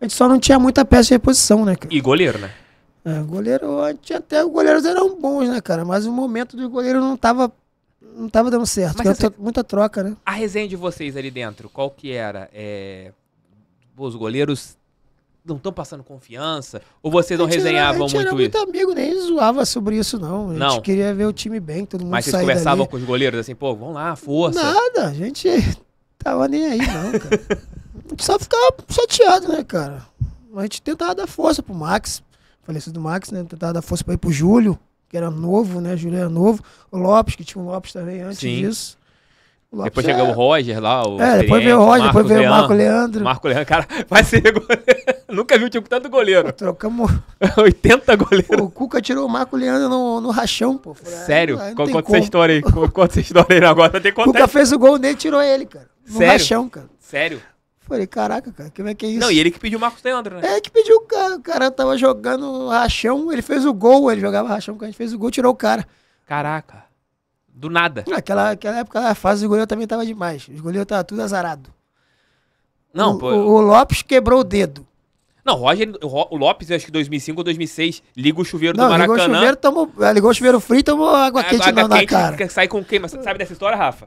A gente só não tinha muita peça de reposição, né, cara? E goleiro, né? É, goleiro, a gente até os goleiros eram bons, né, cara? Mas o momento do goleiro não tava não estava dando certo. Mas, assim, muita troca, né? A resenha de vocês ali dentro, qual que era? É... Os goleiros não estão passando confiança? Ou vocês não resenhavam muito isso? Eu não muito amigo, nem zoava sobre isso, não. A gente não. queria ver o time bem, todo mundo Mas vocês conversavam dali. com os goleiros assim, pô, vamos lá, força. Nada, a gente tava nem aí, não, cara. a gente só ficava chateado, né, cara? A gente tentava dar força pro Max, falecido do Max, né? Tentava dar força pra ir pro Júlio que era novo, né? Júlio era novo. O Lopes, que tinha um Lopes também antes Sim. disso. Depois chegou é... o Roger lá, o. É, depois veio o Roger, depois veio o Marco Leandro. Marco Leandro, cara, vai ser goleiro. Nunca time com tanto goleiro. Pô, trocamos. 80 goleiros. o Cuca tirou o Marco Leandro no, no rachão, pô. Ah, Sério? Aí, conta essa história aí. Conta essa história aí agora. Tem que Cuca fez o gol dele e tirou ele, cara. No Sério? rachão, cara. Sério? Falei, caraca, cara, como é que é isso? Não, e ele que pediu o Marcos Teandro, né? É, ele que pediu o cara. O cara tava jogando rachão, ele fez o gol, ele jogava rachão, a gente fez o gol, tirou o cara. Caraca. Do nada. Naquela, ah, aquela época, a fase do goleiro também tava demais. O goleiro tava tudo azarado. Não, o, pô. O, Lopes quebrou o dedo. Não, o Roger, o Lopes, acho que 2005 ou 2006, liga o chuveiro não, do Maracanã. É, ligou o chuveiro, tomou, ligou o chuveiro frio e tomou água quente água na quente, cara. Sai com queima, sabe dessa história, Rafa?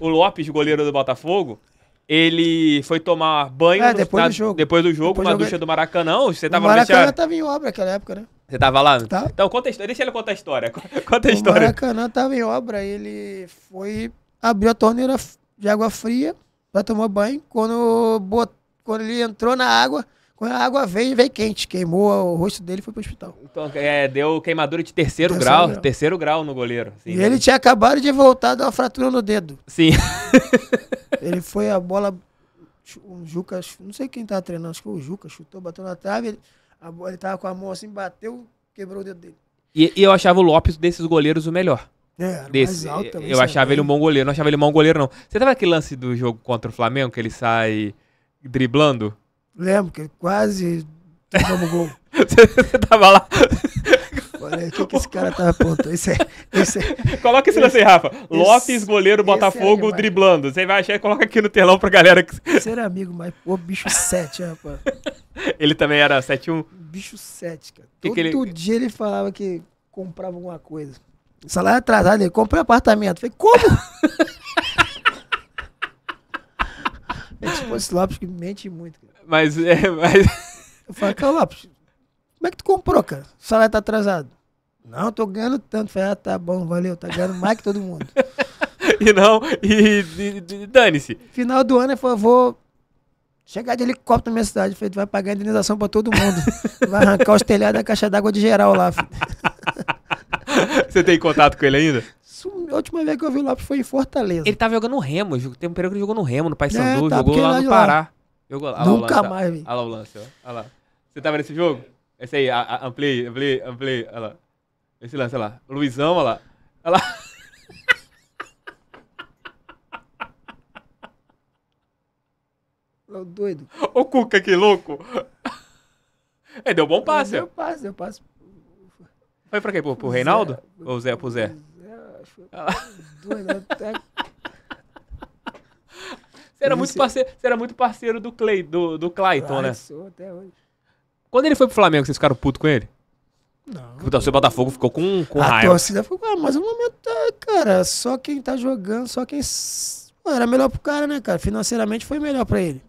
O Lopes, goleiro do Botafogo, ele foi tomar banho é, depois, na, do jogo. depois do jogo, depois na ducha do Maracanã. Você tava o Maracanã no tava em obra naquela época, né? Você tava lá? Tá. Então, conta a história. Deixa ele contar a história. Conta a história. O Maracanã tava em obra. Ele foi... Abriu a torneira de água fria pra tomar banho. Quando, bot... Quando ele entrou na água... Quando a água veio, veio quente. Queimou o rosto dele e foi pro hospital. Então, é, deu queimadura de terceiro, terceiro grau, grau, Terceiro grau no goleiro. Assim, e né? ele tinha acabado de voltar de uma fratura no dedo. Sim. Ele foi a bola. O Juca, não sei quem tava treinando, acho que foi o Juca, chutou, bateu na trave. Ele, a bola, ele tava com a mão assim, bateu, quebrou o dedo dele. E, e eu achava o Lopes desses goleiros o melhor. É, desse, alto, eu é achava ele um bom goleiro, não achava ele um bom goleiro, não. Você tava aquele lance do jogo contra o Flamengo que ele sai driblando? Lembro, que ele quase tomou gol. você tava lá agora. O que, que esse cara tá apontando? Isso é, esse é, coloca isso esse lance Rafa. Lopes, esse, goleiro, é Botafogo, é driblando. Você vai achar e coloca aqui no telão pra galera. Que... Ser amigo, mas pô, bicho 7, rapaz. Ele também era 7-1? Bicho 7, cara. Que Todo que ele... dia ele falava que comprava alguma coisa. Salário atrasado, ele comprou um apartamento. falei, como? é tipo esse Lopes que mente muito, cara. Mas, é, mas... Eu falo, cara, Lopes, como é que tu comprou, cara? O salário tá atrasado. Não, tô ganhando tanto. Falei, ah, tá bom, valeu, tá ganhando mais que todo mundo. e não, e, e, e dane-se. Final do ano, eu falei, vou chegar de helicóptero na minha cidade. Falei, tu vai pagar indenização pra todo mundo. vai arrancar os telhados da caixa d'água de geral lá. Você tem contato com ele ainda? A última vez que eu vi o Lopes foi em Fortaleza. Ele tava jogando no Remo, tem um período que ele jogou no Remo, no Paysandu, é, tá, jogou lá no Pará. Lá. Jogou lá, Nunca lá, tá. mais, tá. vi. Olha lá o lance, Olha lá. Você tava nesse jogo? Esse aí, amplie, amplie, amplie. Olha lá. Esse lance, olha lá. Luizão, olha lá. Olha lá. O tá doido. O Cuca, que louco. É, deu bom passe. Deu passe, deu passe. Foi pra quem? Pro, pro Reinaldo? Zé, Ou Zé pro Zé? Zé, acho que doido, até... Você era, muito parceiro, você era muito parceiro do Clay, do, do Clayton, né? Sou até hoje. Quando ele foi pro Flamengo, vocês ficaram puto com ele? Não. O tipo, então, seu Botafogo ficou com, com a raiva. A torcida ficou, ah, mas o momento tá, cara, só quem tá jogando, só quem. era melhor pro cara, né, cara? Financeiramente foi melhor pra ele.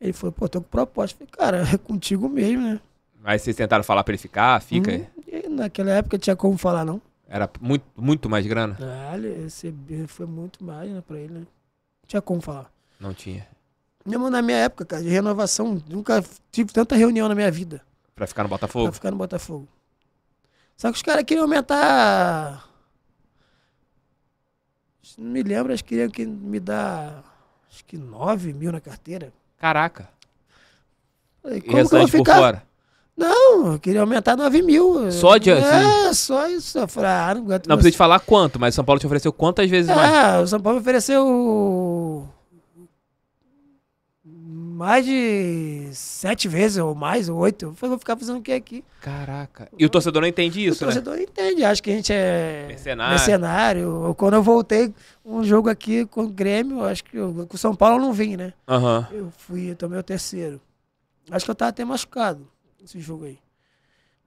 Ele falou, pô, tô com proposta. falei, cara, é contigo mesmo, né? Mas vocês tentaram falar pra ele ficar, fica hum, aí? Naquela época tinha como falar, não. Era muito, muito mais grana? Ah, ele recebeu, foi muito mais né, pra ele, né? Não tinha como falar. Não tinha. Mesmo na minha época, cara, de renovação, nunca tive tanta reunião na minha vida. Pra ficar no Botafogo? Pra ficar no Botafogo. Só que os caras queriam aumentar. Não me lembro, eles queriam que me dar. Acho que 9 mil na carteira. Caraca. Falei, como e que eu vou ficar? fora? Não, eu queria aumentar 9 mil. Só de É, assim? só isso. Eu falei, ah, não aguento. Não precisa te falar quanto, mas o São Paulo te ofereceu quantas vezes ah, mais? Ah, o São Paulo ofereceu mais de sete vezes, ou mais, ou oito. Eu vou ficar fazendo o que aqui? Caraca. E o torcedor não entende isso, o né? O torcedor entende, acho que a gente é mercenário. mercenário. Quando eu voltei um jogo aqui com o Grêmio, acho que eu, com o São Paulo eu não vim, né? Uhum. Eu fui, eu tomei o terceiro. Acho que eu tava até machucado esse jogo aí.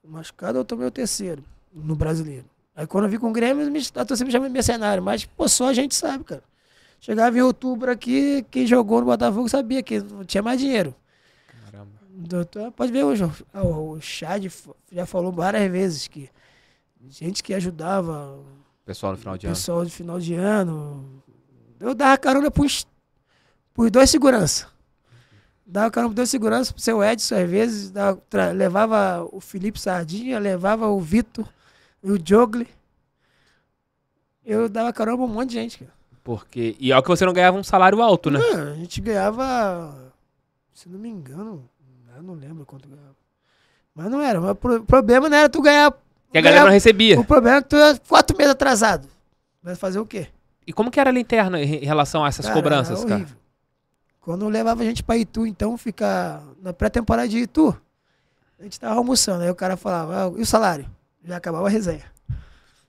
Machucado eu tomei o terceiro no brasileiro. Aí quando eu vi com o Grêmio, a tá torcida me chama de mercenário, mas pô, só a gente sabe, cara. Chegava em outubro aqui, quem jogou no Botafogo sabia que não tinha mais dinheiro. Caramba. pode ver hoje, o Chad já falou várias vezes que gente que ajudava. Pessoal no final de pessoal ano. Pessoal no final de ano. Eu dava carona pros, pros dois segurança. Dava carona pros dois segurança, pro seu Edson às vezes. Dava, levava o Felipe Sardinha, levava o Vitor, o Jogli. Eu dava carona pra um monte de gente, cara. Porque. E é que você não ganhava um salário alto, né? Não, a gente ganhava. Se não me engano, eu não lembro quanto ganhava. Mas não era. o problema não era tu ganhar. Que a galera não recebia. O problema é que tu era quatro meses atrasado. Vai fazer o quê? E como que era a linterna em relação a essas cara, cobranças, cara? Quando levava a gente pra Itu, então, ficar na pré-temporada de Itu, a gente tava almoçando. Aí o cara falava, ah, e o salário? Já acabava a resenha.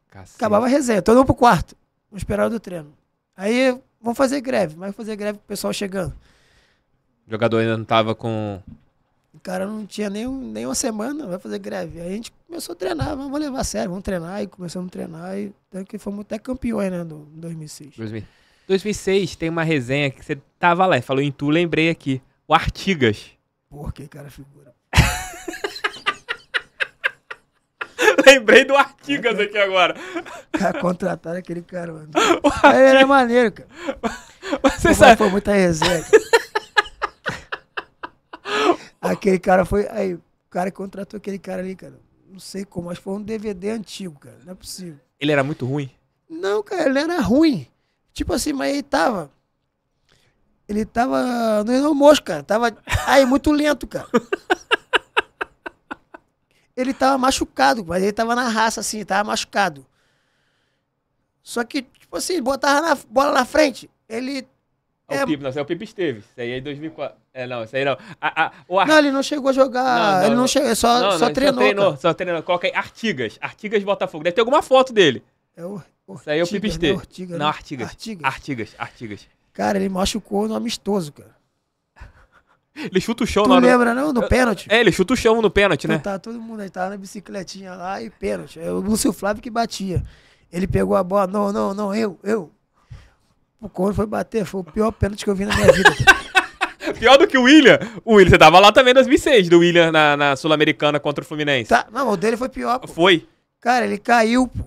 Cacete. Acabava a resenha, todo mundo pro quarto. Não esperava do treino. Aí vão fazer greve, mas fazer greve com o pessoal chegando. O jogador ainda não tava com. O cara não tinha nem, nem uma semana, vai fazer greve. Aí a gente começou a treinar, vamos levar a sério, vamos treinar. E começamos a treinar, e até que fomos até campeões, né, em 2006. 2006 tem uma resenha que você tava lá, falou em tu, lembrei aqui. O Artigas. Por que, cara, figura? Lembrei do Artigas aqui agora. Cara, tá contrataram aquele cara, mano. Ele era maneiro, cara. Você sabe. Foi muita resenha, Aquele cara foi. Aí, o cara contratou aquele cara ali, cara. Não sei como, mas foi um DVD antigo, cara. Não é possível. Ele era muito ruim? Não, cara, ele era ruim. Tipo assim, mas ele tava. Ele tava no almoço, cara. Tava. Aí, muito lento, cara ele tava machucado, mas ele tava na raça, assim, tava machucado. Só que, tipo assim, botava na bola na frente, ele. É, é, O Pipe, não, isso é o Pipe Esteve. Isso aí é em 2004. É, não, isso aí não. A, a, o Ar... Não, ele não chegou a jogar. Não, não, ele não, chegou, só, não, só treinou. Só treinou, cara. só treinou. Coloca aí Artigas. Artigas Botafogo. Deve ter alguma foto dele. É o. Ortigas, isso aí é o Pipe né? Esteves. Não, né? Artigas. Artigas. Artigas. Artigas. Cara, ele machucou no amistoso, cara. Ele chuta o chão tu na lembra não? No pênalti? É, ele chuta o chão no pênalti, né? então, né? Tá todo mundo aí, tava tá na bicicletinha lá e pênalti. É o Lúcio Flávio que batia. Ele pegou a bola, não, não, não, eu, eu. O coro foi bater, foi o pior pênalti que eu vi na minha vida. Pior do que o William. O William, você tava lá também em 2006, do William na, na Sul-Americana contra o Fluminense. Tá, não, o dele foi pior, pô. Foi. Cara, ele caiu, pô.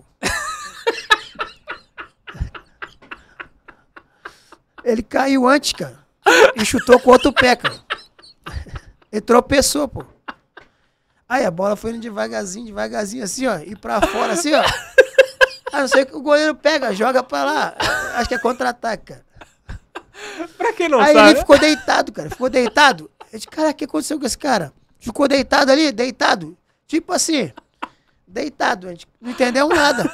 ele caiu antes, cara e chutou com o outro pé, cara. Ele tropeçou, pô. Aí a bola foi indo devagarzinho, devagarzinho, assim, ó. E pra fora, assim, ó. Aí não sei que o goleiro pega, joga pra lá. Acho que é contra-ataque, cara. Pra quem não aí sabe. Aí ele ficou deitado, cara. Ficou deitado. Eu disse, cara, o que aconteceu com esse cara? Ficou deitado ali, deitado. Tipo assim, deitado. A gente não entendeu nada.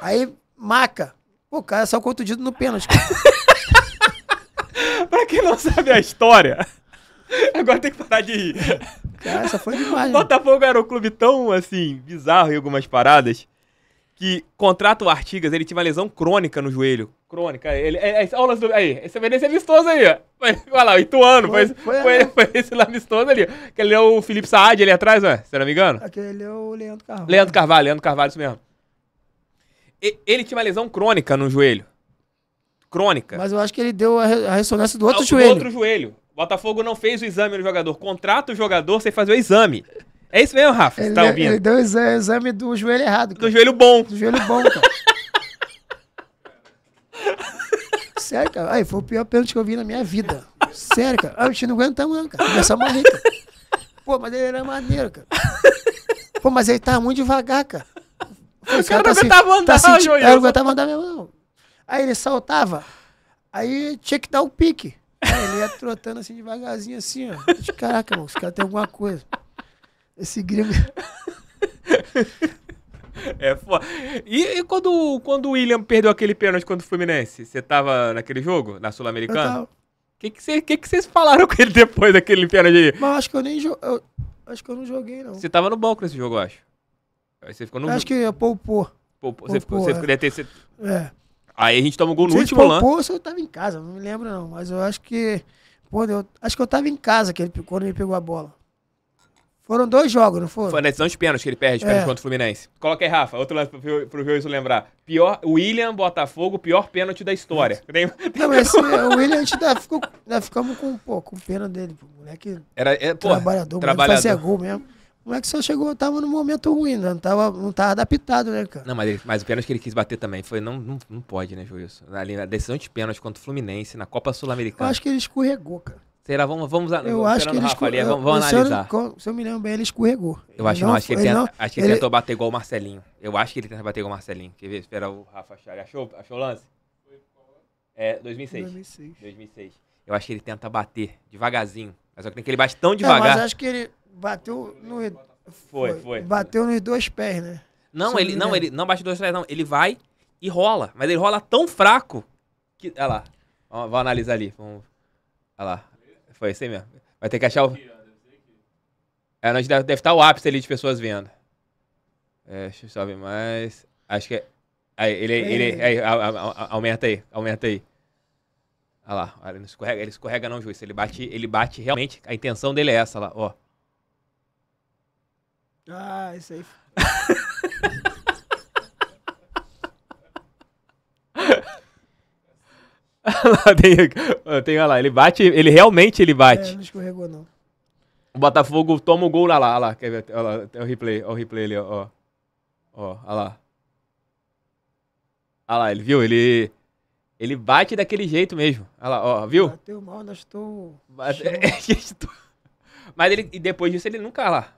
Aí, maca. Pô, o cara só contundido no pênalti, cara. Pra quem não sabe a história, agora tem que parar de rir. Cara, essa foi demais. O Botafogo era um clube tão, assim, bizarro em algumas paradas, que contrata o Artigas, ele tinha uma lesão crônica no joelho. Crônica. Ele, é, é, olha do, aí, esse é vistoso aí, ó. Olha lá, o Ituano, foi, foi, foi, foi esse lá vistoso ali. Aquele é o Felipe Saad ali atrás, né? Se não me engano. Aquele é o Leandro Carvalho. Leandro Carvalho, Leandro Carvalho, isso mesmo. E, ele tinha uma lesão crônica no joelho crônica. Mas eu acho que ele deu a, ressonância do ah, outro do joelho. Do outro joelho. Botafogo não fez o exame no jogador. Contrata o jogador sem fazer o exame. É isso mesmo, Rafa? Ele, tá ouvindo? Ele deu o exame, exame do joelho errado. Cara. Do joelho bom. Do joelho bom, cara. Sério, cara. Aí, foi o pior pênalti que eu vi na minha vida. Sério, cara. Aí, ah, a gente não aguenta, não, cara. Começa a morrer, cara. Pô, mas ele era maneiro, cara. Pô, mas ele tava muito devagar, cara. Pô, o cara, cara não tá aguentava tá andar, tá senti... Eu não aguentava andar mesmo, não. Aí ele saltava. Aí tinha que dar o um pique. Aí ele ia trotando assim devagarzinho, assim, ó. De Caraca, mano, os caras têm alguma coisa. Esse gringo. É foda. E, e, quando, quando o William perdeu aquele pênalti contra o Fluminense? Você tava naquele jogo, na Sul-Americana? O que que vocês que que falaram com ele depois daquele pênalti aí? Mas acho que eu nem jo... eu, Acho que eu não joguei, não. Você tava no banco nesse jogo, eu acho. Aí você ficou no. Acho que poupou. Poupou. Você, ficou, você ficou, é. ter. É. Aí a gente tomou gol no último lance. se eu tava em casa, não me lembro não, mas eu acho que. Pô, eu, acho que eu tava em casa que ele, quando ele pegou a bola. Foram dois jogos, não foram? Foi na né, decisão de pênalti que ele perde, é. pênalti contra o Fluminense. Coloca aí, Rafa, outro lance pro, pro Wilson lembrar. Pior, William Botafogo, pior pênalti da história. Tem, tem não, mas o William a gente ainda, ficou, ainda ficamos com, pô, com pena dele, pô, moleque. Era, é, pô, trabalhador, trabalhador. fazia gol mesmo. Como é que só chegou? Tava num momento ruim, né? Não tava, não tava adaptado, né, cara? Não, mas, ele, mas o pênalti que ele quis bater também foi. Não, não, não pode, né, Júlio? Ali, a decisão de pênalti contra o Fluminense na Copa Sul-Americana. Eu acho que ele escorregou, cara. Será? Vamos, vamos, eu acho que ele Rafa, ali, vamos, vamos analisar. se eu me lembro bem, ele escorregou. Eu acho, não, acho que ele, tenta, não, acho que ele, ele, tentou bater igual o Marcelinho. Eu acho que ele tentou bater igual o Marcelinho. Quer ver? Espera o Rafa achar. Achou, achou o lance? É, 2006. 2006. 2006. Eu acho que ele tenta bater devagarzinho. Mas só que ele bate tão devagar. É, mas acho que ele Bateu no. Foi, foi. Bateu nos dois pés, né? Não, ele não, ele não bate dois pés, não. Ele vai e rola. Mas ele rola tão fraco que. Olha lá. Vamos analisar ali. Vamos... Olha lá. Foi assim mesmo. Vai ter que achar o. É, deve, deve estar o ápice ali de pessoas vendo. É, deixa eu só ver mais. Acho que é. Aí, ele, é. ele, aí, aumenta aí, aumenta aí. Olha lá, ele não escorrega, ele escorrega não, juiz. Ele bate, ele bate realmente, a intenção dele é essa lá, ó. Ah, isso aí. tem, tem, olha lá, ele bate, ele realmente ele bate. É, não escorregou, não. O Botafogo toma o gol lá, lá, lá. Quer ver? Olha lá, tem o replay, olha o replay ali, ó. Ó, olha lá. Olha lá, ele viu? Ele. Ele bate daquele jeito mesmo. Olha lá, ó, viu? Bateu mal, nós é estou. Bate... Tá- Mas ele, e depois disso ele nunca lá.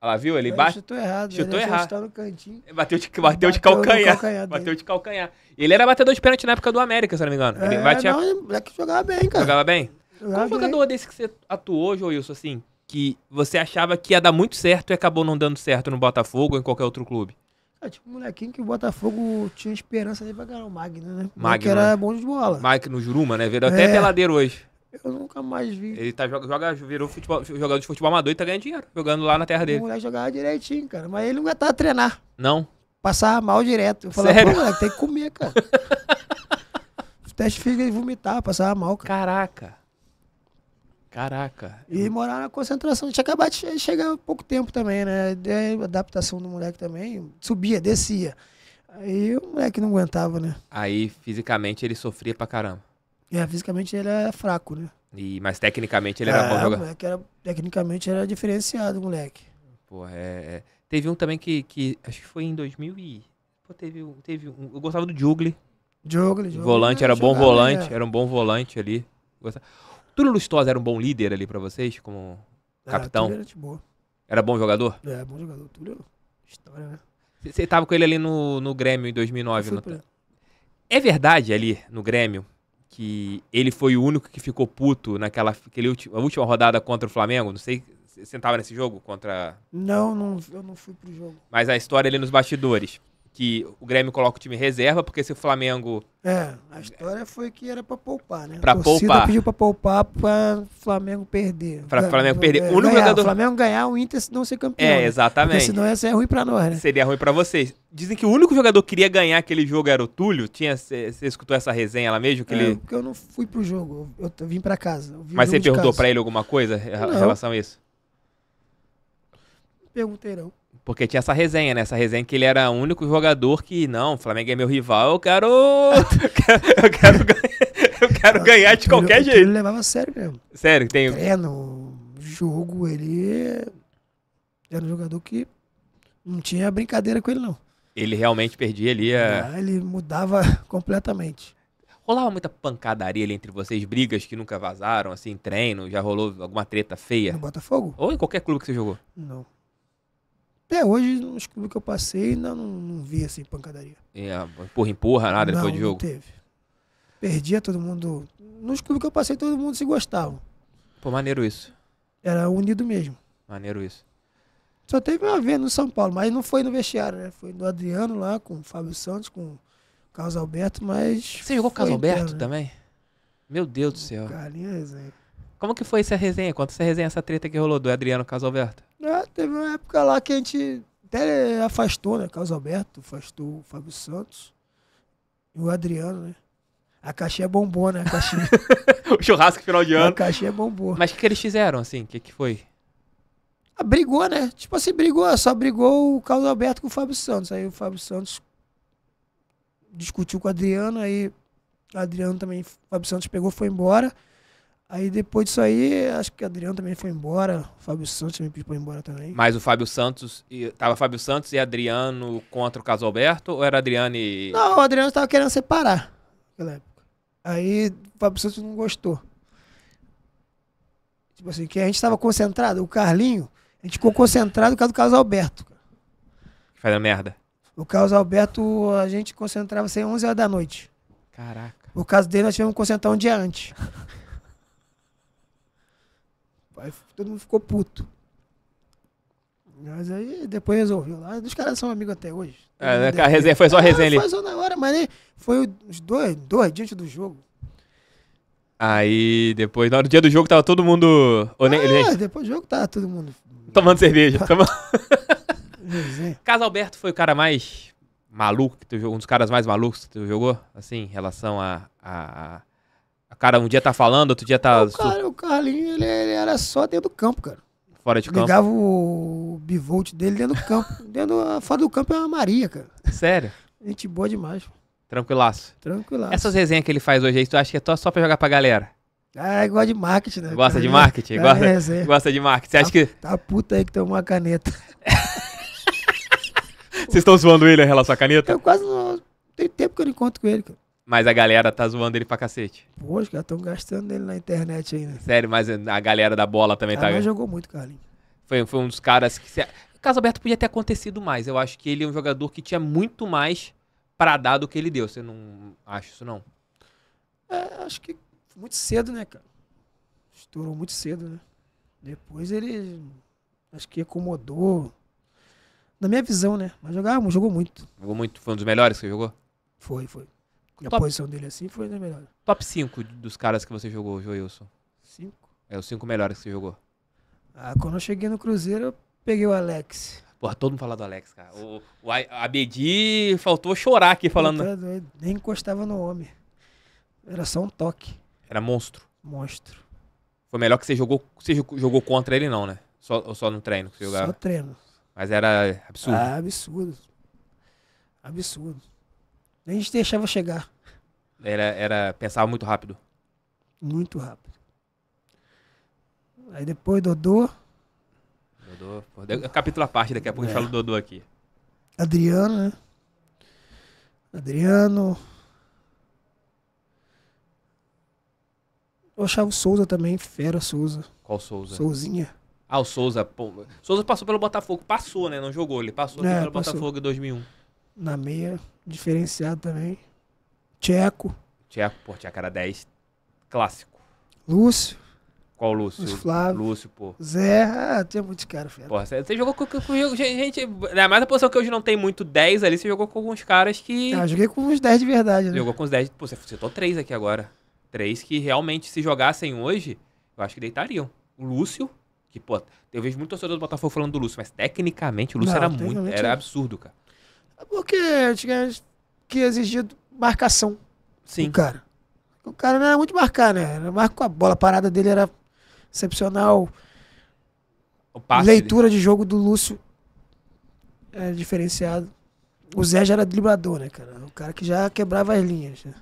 Ela viu? Ele bate. Chutou errado. Chutou errado. no cantinho. Bateu de, bateu, bateu de calcanhar. calcanhar bateu de calcanhar. Ele era batedor de pênalti na época do América, se não me engano. É, ele batia. Não, ele é jogava bem, cara. Jogava bem? Jogava Qual jogador desse que você atuou, Wilson, assim, que você achava que ia dar muito certo e acabou não dando certo no Botafogo ou em qualquer outro clube? É, tipo um molequinho que o Botafogo tinha esperança de pegar o Magno, né? Magno. Que era né? bom de bola. Magno Juruma, né? Virou até é. peladeiro hoje. Eu nunca mais vi. Ele tá, joga, joga, virou futebol, jogador de futebol amador e tá ganhando dinheiro, jogando lá na terra dele. O moleque jogava direitinho, cara, mas ele não aguentava treinar. Não? Passava mal direto. Eu falava, Sério? pô, moleque, tem que comer, cara. Os testes ele vomitava, passava mal, cara. Caraca. Caraca. E morar na concentração. Tinha acabado de chegar há pouco tempo também, né? A adaptação do moleque também. Subia, descia. Aí o moleque não aguentava, né? Aí fisicamente ele sofria pra caramba. É, fisicamente ele é fraco, né? E, mas tecnicamente ele era é, bom jogador. Moleque era, tecnicamente era diferenciado, moleque. pô é, é. Teve um também que, que. Acho que foi em 2000 e. Pô, teve Teve um eu gostava do Jugli. Jugli, Jugli. Volante, era bom jogava, volante, é. era um bom volante ali. Gostava. Túlio Lustosa era um bom líder ali pra vocês, como é, capitão? Era, era bom jogador? É, bom jogador. Túlio, história, né? Você tava com ele ali no, no Grêmio em 2009. No... Pra... Tá? É verdade ali, no Grêmio, que ele foi o único que ficou puto naquela aquele última, última rodada contra o Flamengo. Não sei, você estava nesse jogo contra. Não, não, eu não fui pro jogo. Mas a história ali nos bastidores que o Grêmio coloca o time reserva, porque se o Flamengo. É, a história foi que era para poupar, né? Pra a poupar. pediu para poupar para Flamengo perder. Para Flamengo perder. É, o único jogador. Flamengo ganhar, o Inter não ser campeão. É, né? exatamente. Né? Porque senão ia ser ruim para nós, né? Seria ruim para vocês. Dizem que o único jogador que queria ganhar aquele jogo era o Túlio. Tinha, você escutou essa resenha lá mesmo? Que é, ele... porque eu não fui pro jogo. Eu vim para casa. Mas você perguntou para ele alguma coisa em relação a isso? perguntei, não. Porque tinha essa resenha, né? Essa resenha que ele era o único jogador que, não, o Flamengo é meu rival, eu quero. eu quero, ganhar, eu quero ganhar de qualquer jeito. Ele levava a sério mesmo. Sério, tem. Treino, jogo, ele. Era um jogador que não tinha brincadeira com ele, não. Ele realmente perdia ali a. Ah, ele mudava completamente. Rolava muita pancadaria ali entre vocês, brigas que nunca vazaram, assim, treino, já rolou alguma treta feia? No Botafogo? Ou em qualquer clube que você jogou? Não. Até hoje, nos clubes que eu passei, ainda não, não vi assim pancadaria. É, empurra, empurra, nada não, depois de jogo? Não teve. Perdia todo mundo. Nos clubes que eu passei, todo mundo se gostava. Pô, maneiro isso. Era unido mesmo. Maneiro isso. Só teve uma vez no São Paulo, mas não foi no vestiário, né? Foi do Adriano lá, com o Fábio Santos, com o Carlos Alberto, mas. Você jogou com o Carlos Alberto inteiro, né? também? Meu Deus do céu. Carlinhos hein. Como que foi essa resenha? Quanto essa resenha, essa treta que rolou do Adriano Casalberto. Né? Teve uma época lá que a gente até afastou, né? Carlos Alberto, afastou o Fábio Santos e o Adriano, né? A caixinha bombou, né? A caixinha... o churrasco final de ano. A caixinha bombou. Mas o que, que eles fizeram, assim? O que, que foi? Ah, brigou, né? Tipo assim, brigou. Só brigou o Carlos Alberto com o Fábio Santos. Aí o Fábio Santos discutiu com o Adriano, aí o Adriano também, o Fábio Santos pegou, foi embora. Aí depois disso aí, acho que o Adriano também foi embora, o Fábio Santos também pediu pra ir embora também. Mas o Fábio Santos, e, tava Fábio Santos e Adriano contra o Caso Alberto ou era Adriano e... Não, o Adriano tava querendo separar naquela época. Aí o Fábio Santos não gostou. Tipo assim, que a gente tava concentrado, o Carlinho, a gente ficou concentrado por causa do Caso Alberto. Que fazendo merda. O Caso Alberto, a gente concentrava sem 11 horas da noite. Caraca. O caso dele, nós tivemos que concentrar um dia antes. Aí todo mundo ficou puto. Mas aí depois resolveu lá. Os caras são amigos até hoje. É, né, resenha, foi só resenha ali. Foi só na hora, mas nem, foi os dois, dois dias do jogo. Aí depois, no dia do jogo, tava todo mundo. Ah, depois do jogo tava todo mundo. Tomando cerveja. tomando... Caso Alberto foi o cara mais maluco que tu um dos caras mais malucos que tu jogou, assim, em relação a, a, a Cara, um dia tá falando, outro dia tá. O, cara, o Carlinho, ele, ele era só dentro do campo, cara. Fora de campo. Ligava o bivolt dele dentro do campo. dentro, fora do campo é uma Maria, cara. Sério? Gente boa demais. Tranquilaço. Tranquilaço. Essas resenhas que ele faz hoje aí, tu acha que é só pra jogar pra galera? Ah, igual de marketing, né? Gosta cara, de marketing? Cara, é, gosta, é. gosta de marketing. Você tá, acha que. Tá puta aí que tomou uma caneta. Vocês estão zoando ele em relação à caneta? Eu quase não. Tem tempo que eu não encontro com ele, cara. Mas a galera tá zoando ele pra cacete. Pô, os caras estão gastando ele na internet ainda. Né? Sério, mas a galera da bola também cara, ah, tá. Ele jogou muito, Carlinhos. Foi, foi um dos caras que. Se... Caso Alberto podia ter acontecido mais. Eu acho que ele é um jogador que tinha muito mais para dar do que ele deu. Você não acha isso, não? É, acho que muito cedo, né, cara? Estourou muito cedo, né? Depois ele. Acho que acomodou. Na minha visão, né? Mas jogava, jogou muito. Jogou muito. Foi um dos melhores que jogou? Foi, foi. E a posição dele assim foi a melhor. Top 5 dos caras que você jogou, Joilson? 5? É, os 5 melhores que você jogou. Ah, quando eu cheguei no Cruzeiro, eu peguei o Alex. Porra, todo mundo fala do Alex, cara. O, o Abedi faltou chorar aqui falando. Doido, nem encostava no homem. Era só um toque. Era monstro. Monstro. Foi melhor que você jogou. Você jogou contra ele, não, né? Só, ou só no treino que você jogava? Só treino. Mas era absurdo. Ah, absurdo. Absurdo. A gente deixava chegar. Era, era pensava muito rápido. Muito rápido. Aí depois Dodô. Dodô, pô, capítulo à parte, daqui a pouco é. fala falo Dodô aqui. Adriano, né? Adriano. Eu achava o Souza também, fera Souza. Qual Souza? Souzinha. Ah, o Souza. Pô, Souza passou pelo Botafogo, passou, né? Não jogou, ele passou é, pelo passou. Botafogo em 2001. Na meia, Diferenciado também. Tcheco. Tcheco, pô, tinha cara 10. Clássico. Lúcio. Qual Lúcio? Lúcio Flávio. Lúcio, pô. Zé, ah, tinha muitos caras, fera. Pô, você, você jogou com, com, com gente. Na mais a posição que hoje não tem muito 10 ali, você jogou com alguns caras que. Ah, joguei com uns 10 de verdade, né? Jogou com uns 10. Pô, você citou 3 aqui agora. 3 que realmente, se jogassem hoje, eu acho que deitariam. O Lúcio, que, pô, eu vejo muito torcedor do Botafogo falando do Lúcio, mas tecnicamente o Lúcio não, era muito. Era absurdo, cara. Porque tinha que exigir marcação. Sim. cara. O cara não era muito marcar, né? Era marco com a bola, a parada dele era excepcional. Leitura dele. de jogo do Lúcio é diferenciado. O Zé já era driblador, né, cara? O cara que já quebrava as linhas. Né?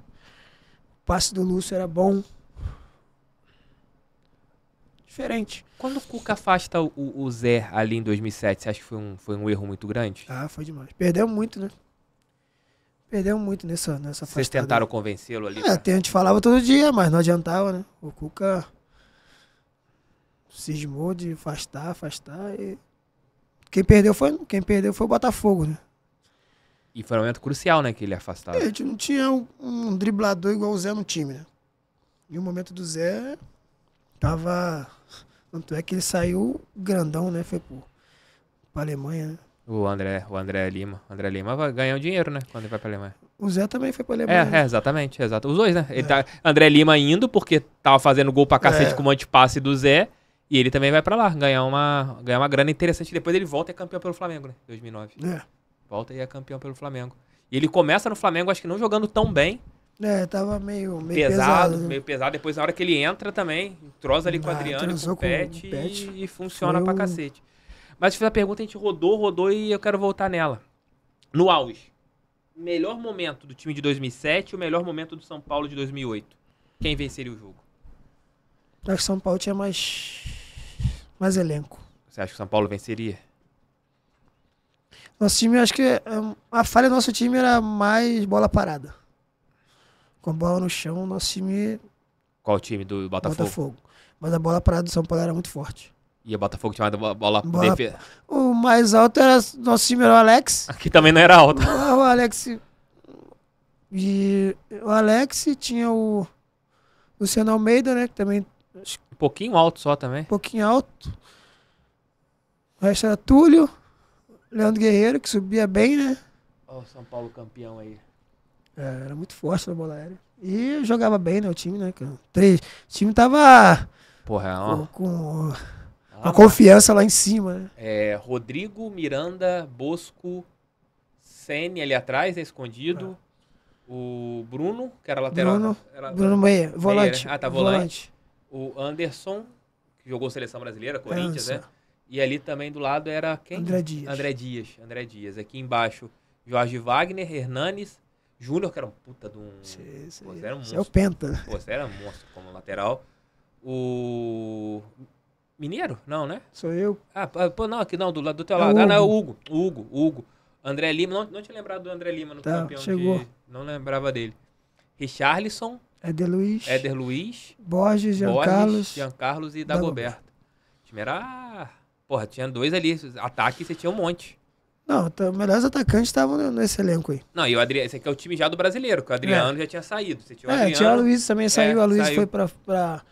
O passe do Lúcio era bom diferente. Quando o Cuca afasta o, o Zé ali em 2007, você acha que foi um, foi um erro muito grande? Ah, foi demais. Perdeu muito, né? Perdeu muito nessa, nessa Vocês afastada. tentaram convencê-lo ali? É, a gente falava todo dia, mas não adiantava, né? O Cuca cismou de afastar, afastar e... Quem perdeu foi, quem perdeu foi o Botafogo, né? E foi um momento crucial, né, que ele afastava. É, a gente não tinha um, um driblador igual o Zé no time, né? E o momento do Zé tava tanto é que ele saiu grandão, né? Foi pro, pra Alemanha, né? O André, o André Lima. O André Lima vai ganhar um dinheiro, né? Quando ele vai pra Alemanha. O Zé também foi pra Alemanha. É, né? é exatamente, exato. Os dois, né? Ele é. tá, André Lima indo, porque tava fazendo gol pra cacete é. com um monte de passe do Zé. E ele também vai pra lá, ganhar uma, ganhar uma grana interessante. Depois ele volta e é campeão pelo Flamengo, né? 2009. É. Volta e é campeão pelo Flamengo. E ele começa no Flamengo, acho que não jogando tão bem. É, tava meio, meio pesado, pesado né? meio pesado. Depois, na hora que ele entra também, entrosa ali com o ah, Adriano, com o Pet, com o Pet. E, e, funciona pra um... cacete. Mas fiz a pergunta, a gente rodou, rodou e eu quero voltar nela. No auge, melhor momento do time de 2007 e o melhor momento do São Paulo de 2008? Quem venceria o jogo? Acho que São Paulo tinha mais, mais elenco. Você acha que o São Paulo venceria? Nosso time, acho que hum, a falha do nosso time era mais bola parada com a bola no chão, nosso time. Qual o time do Botafogo? Botafogo. Mas a bola parada do São Paulo era muito forte. E o Botafogo tinha uma bola, bola... Def... O mais alto era nosso time, era o Alex. Aqui também não era alto. O Alex. E o Alex tinha o Luciano Almeida, né? Que também. Um pouquinho alto só também. Um pouquinho alto. O resto era Túlio, Leandro Guerreiro, que subia bem, né? Olha o São Paulo campeão aí. É, era muito forte na bola aérea. E jogava bem, né? O time, né, cara? Três. O time tava. Porra, é uma... Com, com ah, uma confiança lá em cima, né? É, Rodrigo, Miranda, Bosco, Sene ali atrás, né, escondido. Ah. O Bruno, que era lateral. Bruno, era, Bruno Meia, né? volante. ah, tá, volante. volante. O Anderson, que jogou seleção brasileira, é, Corinthians, Anderson. né? E ali também do lado era quem? André Dias. André Dias, André Dias. Aqui embaixo, Jorge Wagner, Hernanes, Júnior, que era um puta de um. Cê, cê, pô, era um monstro. É o Penta. Pô, era um monstro como lateral. O. Mineiro? Não, né? Sou eu. Ah, pô, não, aqui não, do, do teu é lado. ah, não, é o Hugo. Hugo, Hugo. André Lima, não, não tinha lembrado do André Lima no tá, campeão. Chegou. De, não lembrava dele. Richarlison. Éder Luiz. Éder Luiz. Borges, Jean Carlos. Jean Carlos e Dagoberto. Dagoberto. O time era. Porra, tinha dois ali. Ataque você tinha um monte. Não, tá, melhores atacantes estavam nesse elenco aí. Não, e o Adriano, esse aqui é o time já do brasileiro, que o Adriano é. já tinha saído. Você tinha o é, tinha o Luiz também é, saiu, é, a Luiz foi pra, pra,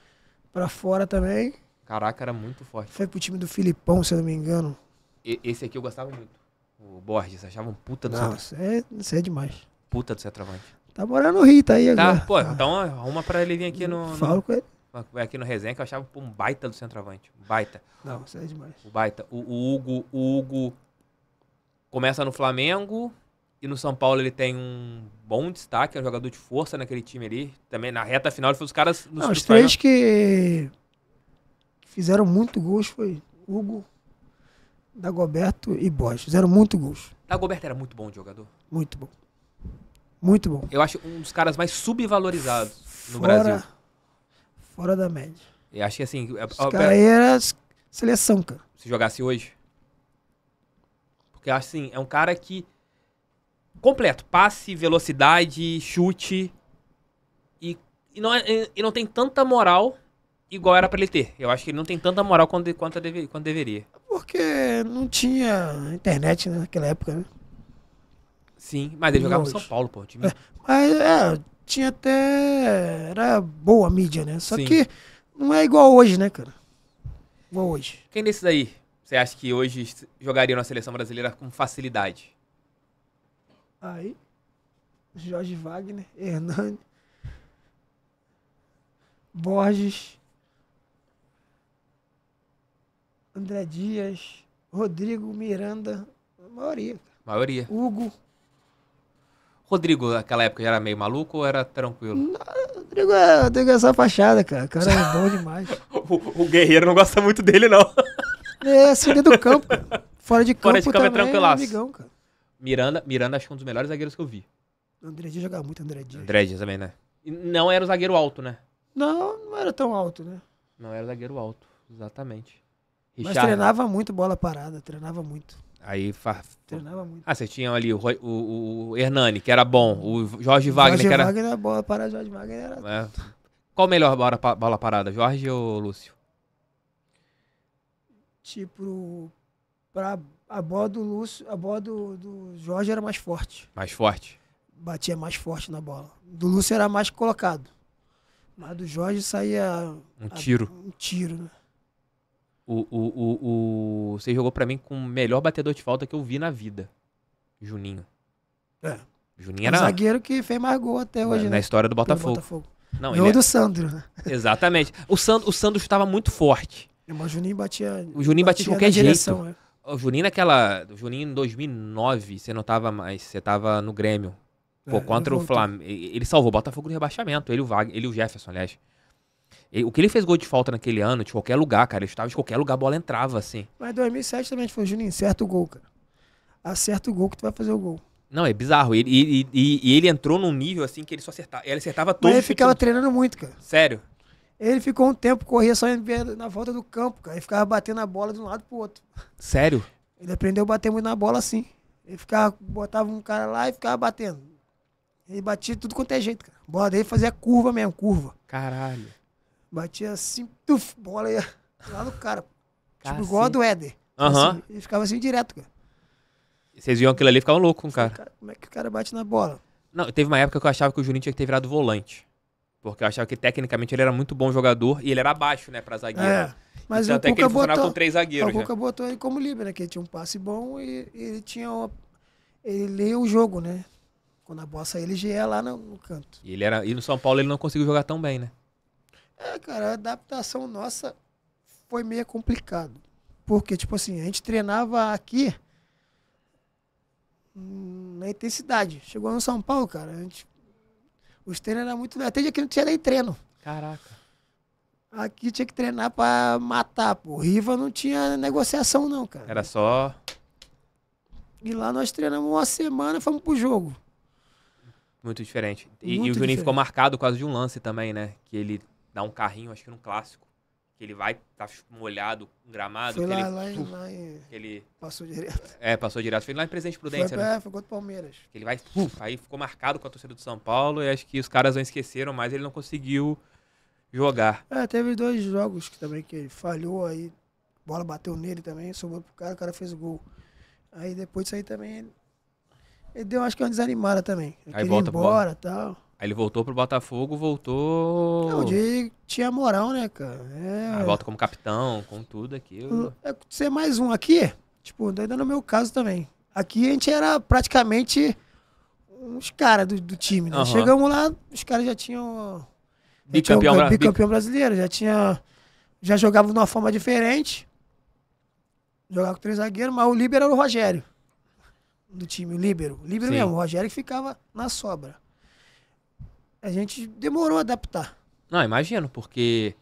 pra fora também. Caraca, era muito forte. Foi pro time do Filipão, se eu não me engano. E, esse aqui eu gostava muito. O Borges, achava um puta do Não, isso é, isso é demais. Puta do centroavante. Tá morando no Rio, tá aí tá, agora. Pô, tá, pô, então arruma pra ele vir aqui no. no... com ele aqui no resenha que eu achava um baita do centroavante. Um baita. Não, isso é demais. o baita. O, o Hugo, o Hugo, Começa no Flamengo e no São Paulo ele tem um bom destaque, é um jogador de força naquele time ali. Também na reta final ele foi os caras... Não, os três que fizeram muito gols foi Hugo, Dagoberto e Borges. Fizeram muito gols. Dagoberto era muito bom de jogador. Muito bom. Muito bom. Eu acho um dos caras mais subvalorizados fora, no Brasil. Fora da média. Eu acho que assim. Os a, a, cara era seleção, cara. Se jogasse hoje? Porque, assim, é um cara que. Completo. Passe, velocidade, chute. E, e, não, é, e, não tem tanta moral igual era para ele ter. Eu acho que ele não tem tanta moral quanto, quanto, deve, quanto deveria. Porque não tinha internet naquela época, né? Sim, mas ele jogava no São Paulo, pô. Time... É, mas é, tinha até. Era boa mídia, né? Só Sim. que não é igual hoje, né, cara? Igual hoje. Quem é desses aí você acha que hoje jogaria na seleção brasileira com facilidade? Aí, Jorge Wagner, Hernani, Borges, André Dias, Rodrigo, Miranda, a maioria. Maioria. Hugo. Rodrigo, naquela época, já era meio maluco ou era tranquilo? Não, Rodrigo, é, Rodrigo é só fachada, cara. O cara é bom demais. o, o, Guerreiro não gosta muito dele, não. É, assim, dentro do campo. Cara. Fora de campo, Fora de campo é também, é tranquilaço. amigão, cara. Miranda, Miranda acho que é um dos melhores zagueiros que eu vi. André Dias jogava muito André Dias. André Dias também, né? E não era o zagueiro alto, né? Não, não era tão alto, né? Não era zagueiro alto, exatamente. Richard, Mas treinava muito bola parada, treinava muito. Aí fa... treinava muito. Ah, você tinha ali o, o, o, Hernani, que era bom, o Jorge Wagner, Jorge que era. Wagner, bola parada, Jorge Wagner era. É. Qual melhor bola, bola parada, Jorge ou Lúcio? tipo, para a bola do Lúcio, a bola do, do Jorge era mais forte. Mais forte? Batia mais forte na bola. Do Lúcio era mais colocado. Mas do Jorge saía. Um tiro. um tiro, né? O, o, o, o, você jogou para mim com o melhor batedor de falta que eu vi na vida. Juninho. É. Juninho era. o zagueiro que fez mais gol até hoje. Na, né? história do Botafogo. Botafogo. Não, o é do Sandro. Né? Exatamente. O Sandro, o Sandro estava muito forte. É, mas o Juninho batia. O Juninho batia de qualquer direção, jeito. É. O Juninho naquela. O Juninho em 2009, você não tava mais. Você tava no Grêmio. Pô, é, contra o Flamengo. Ele salvou o Botafogo do rebaixamento. Ele o Wagner, ele o Jefferson, aliás. Ele, o que ele fez gol de falta naquele ano, de qualquer lugar, cara. Ele estava de qualquer lugar, a bola entrava, assim. Mas 2007 também foi, Juninho, acerta o gol, cara. Acerta o gol que tu vai fazer o gol. Não, é bizarro. E ele, ele, ele, ele entrou num nível, assim, que ele só acertava. Ele acertava todo Mas ele ficava tudo. treinando muito, cara. Sério. Ele ficou um tempo, corria só na volta do campo, cara. Ele ficava batendo a bola de um lado pro outro. Sério? Ele aprendeu a bater muito na bola assim. Ele ficava, botava um cara lá e ficava batendo. Ele batia tudo quanto é jeito, cara. A bola dele fazia curva mesmo, curva. Caralho. Batia assim, tuf, bola ia lá no cara. Tipo Cacete. Tipo, igual a do Éder. Aham. Uhum. Assim, ele ficava assim direto, cara. vocês viam aquilo ali e ficavam louco com o cara. cara. Como é que o cara bate na bola? Não, teve uma época que eu achava que o Juninho tinha que ter virado volante. Porque eu achava que tecnicamente ele era muito bom jogador e ele era baixo, né, pra zagueiro. É, mas então, o até que ele botou, com três zagueiros. O né? Cuca botou ele como livre né? Que ele tinha um passe bom e ele tinha. Uma, ele leu o jogo, né? Quando a Bossa ele já ia lá no, no, canto. E, ele era, e no São Paulo ele não conseguiu jogar tão bem, né? É, cara, a adaptação nossa foi meio complicado. Porque, tipo assim, a gente treinava aqui na intensidade. Chegou no São Paulo, cara, a gente os treinos eram muito. Até dia que não tinha nem treino. Caraca. Aqui tinha que treinar pra matar, pô. Riva não tinha negociação, não, cara. Era só. E lá nós treinamos uma semana e fomos pro jogo. Muito diferente. E, muito e o Juninho diferente. ficou marcado por causa de um lance também, né? Que ele dá um carrinho, acho que num clássico que ele vai, tá molhado, gramado. Foi lá, ele, lá, em, ele... Passou direto. É, passou direto. Foi lá em Presidente Prudência, foi, né? É, foi contra o Palmeiras. Que ele vai, aí ficou marcado com a torcida do São Paulo e acho que os caras não esqueceram, mas ele não conseguiu jogar. É, teve dois jogos que também que ele falhou aí, bola bateu nele também, sobrou pro cara, o cara fez o gol. Aí depois disso aí também ele, ele deu, acho que uma desanimada também. Ele aí volta embora e tal. Aí ele voltou pro Botafogo, voltou. É, Não, de tinha moral, né, cara? É... Aí ah, volta como capitão, com tudo aquilo. Hum, é ser mais um aqui, tipo, ainda tá no meu caso também. Aqui a gente era praticamente uns caras do, do, time, né? Uhum. Chegamos lá, os caras já tinham. Bicampeão, já bicampeão brasileiro, já tinha. Já jogava de uma forma diferente. Jogava com três zagueiros, mas o líbero era o Rogério. Do time, o líbero. O líbero Sim. mesmo, o Rogério que ficava na sobra a gente demorou a adaptar. Não, imagino, porque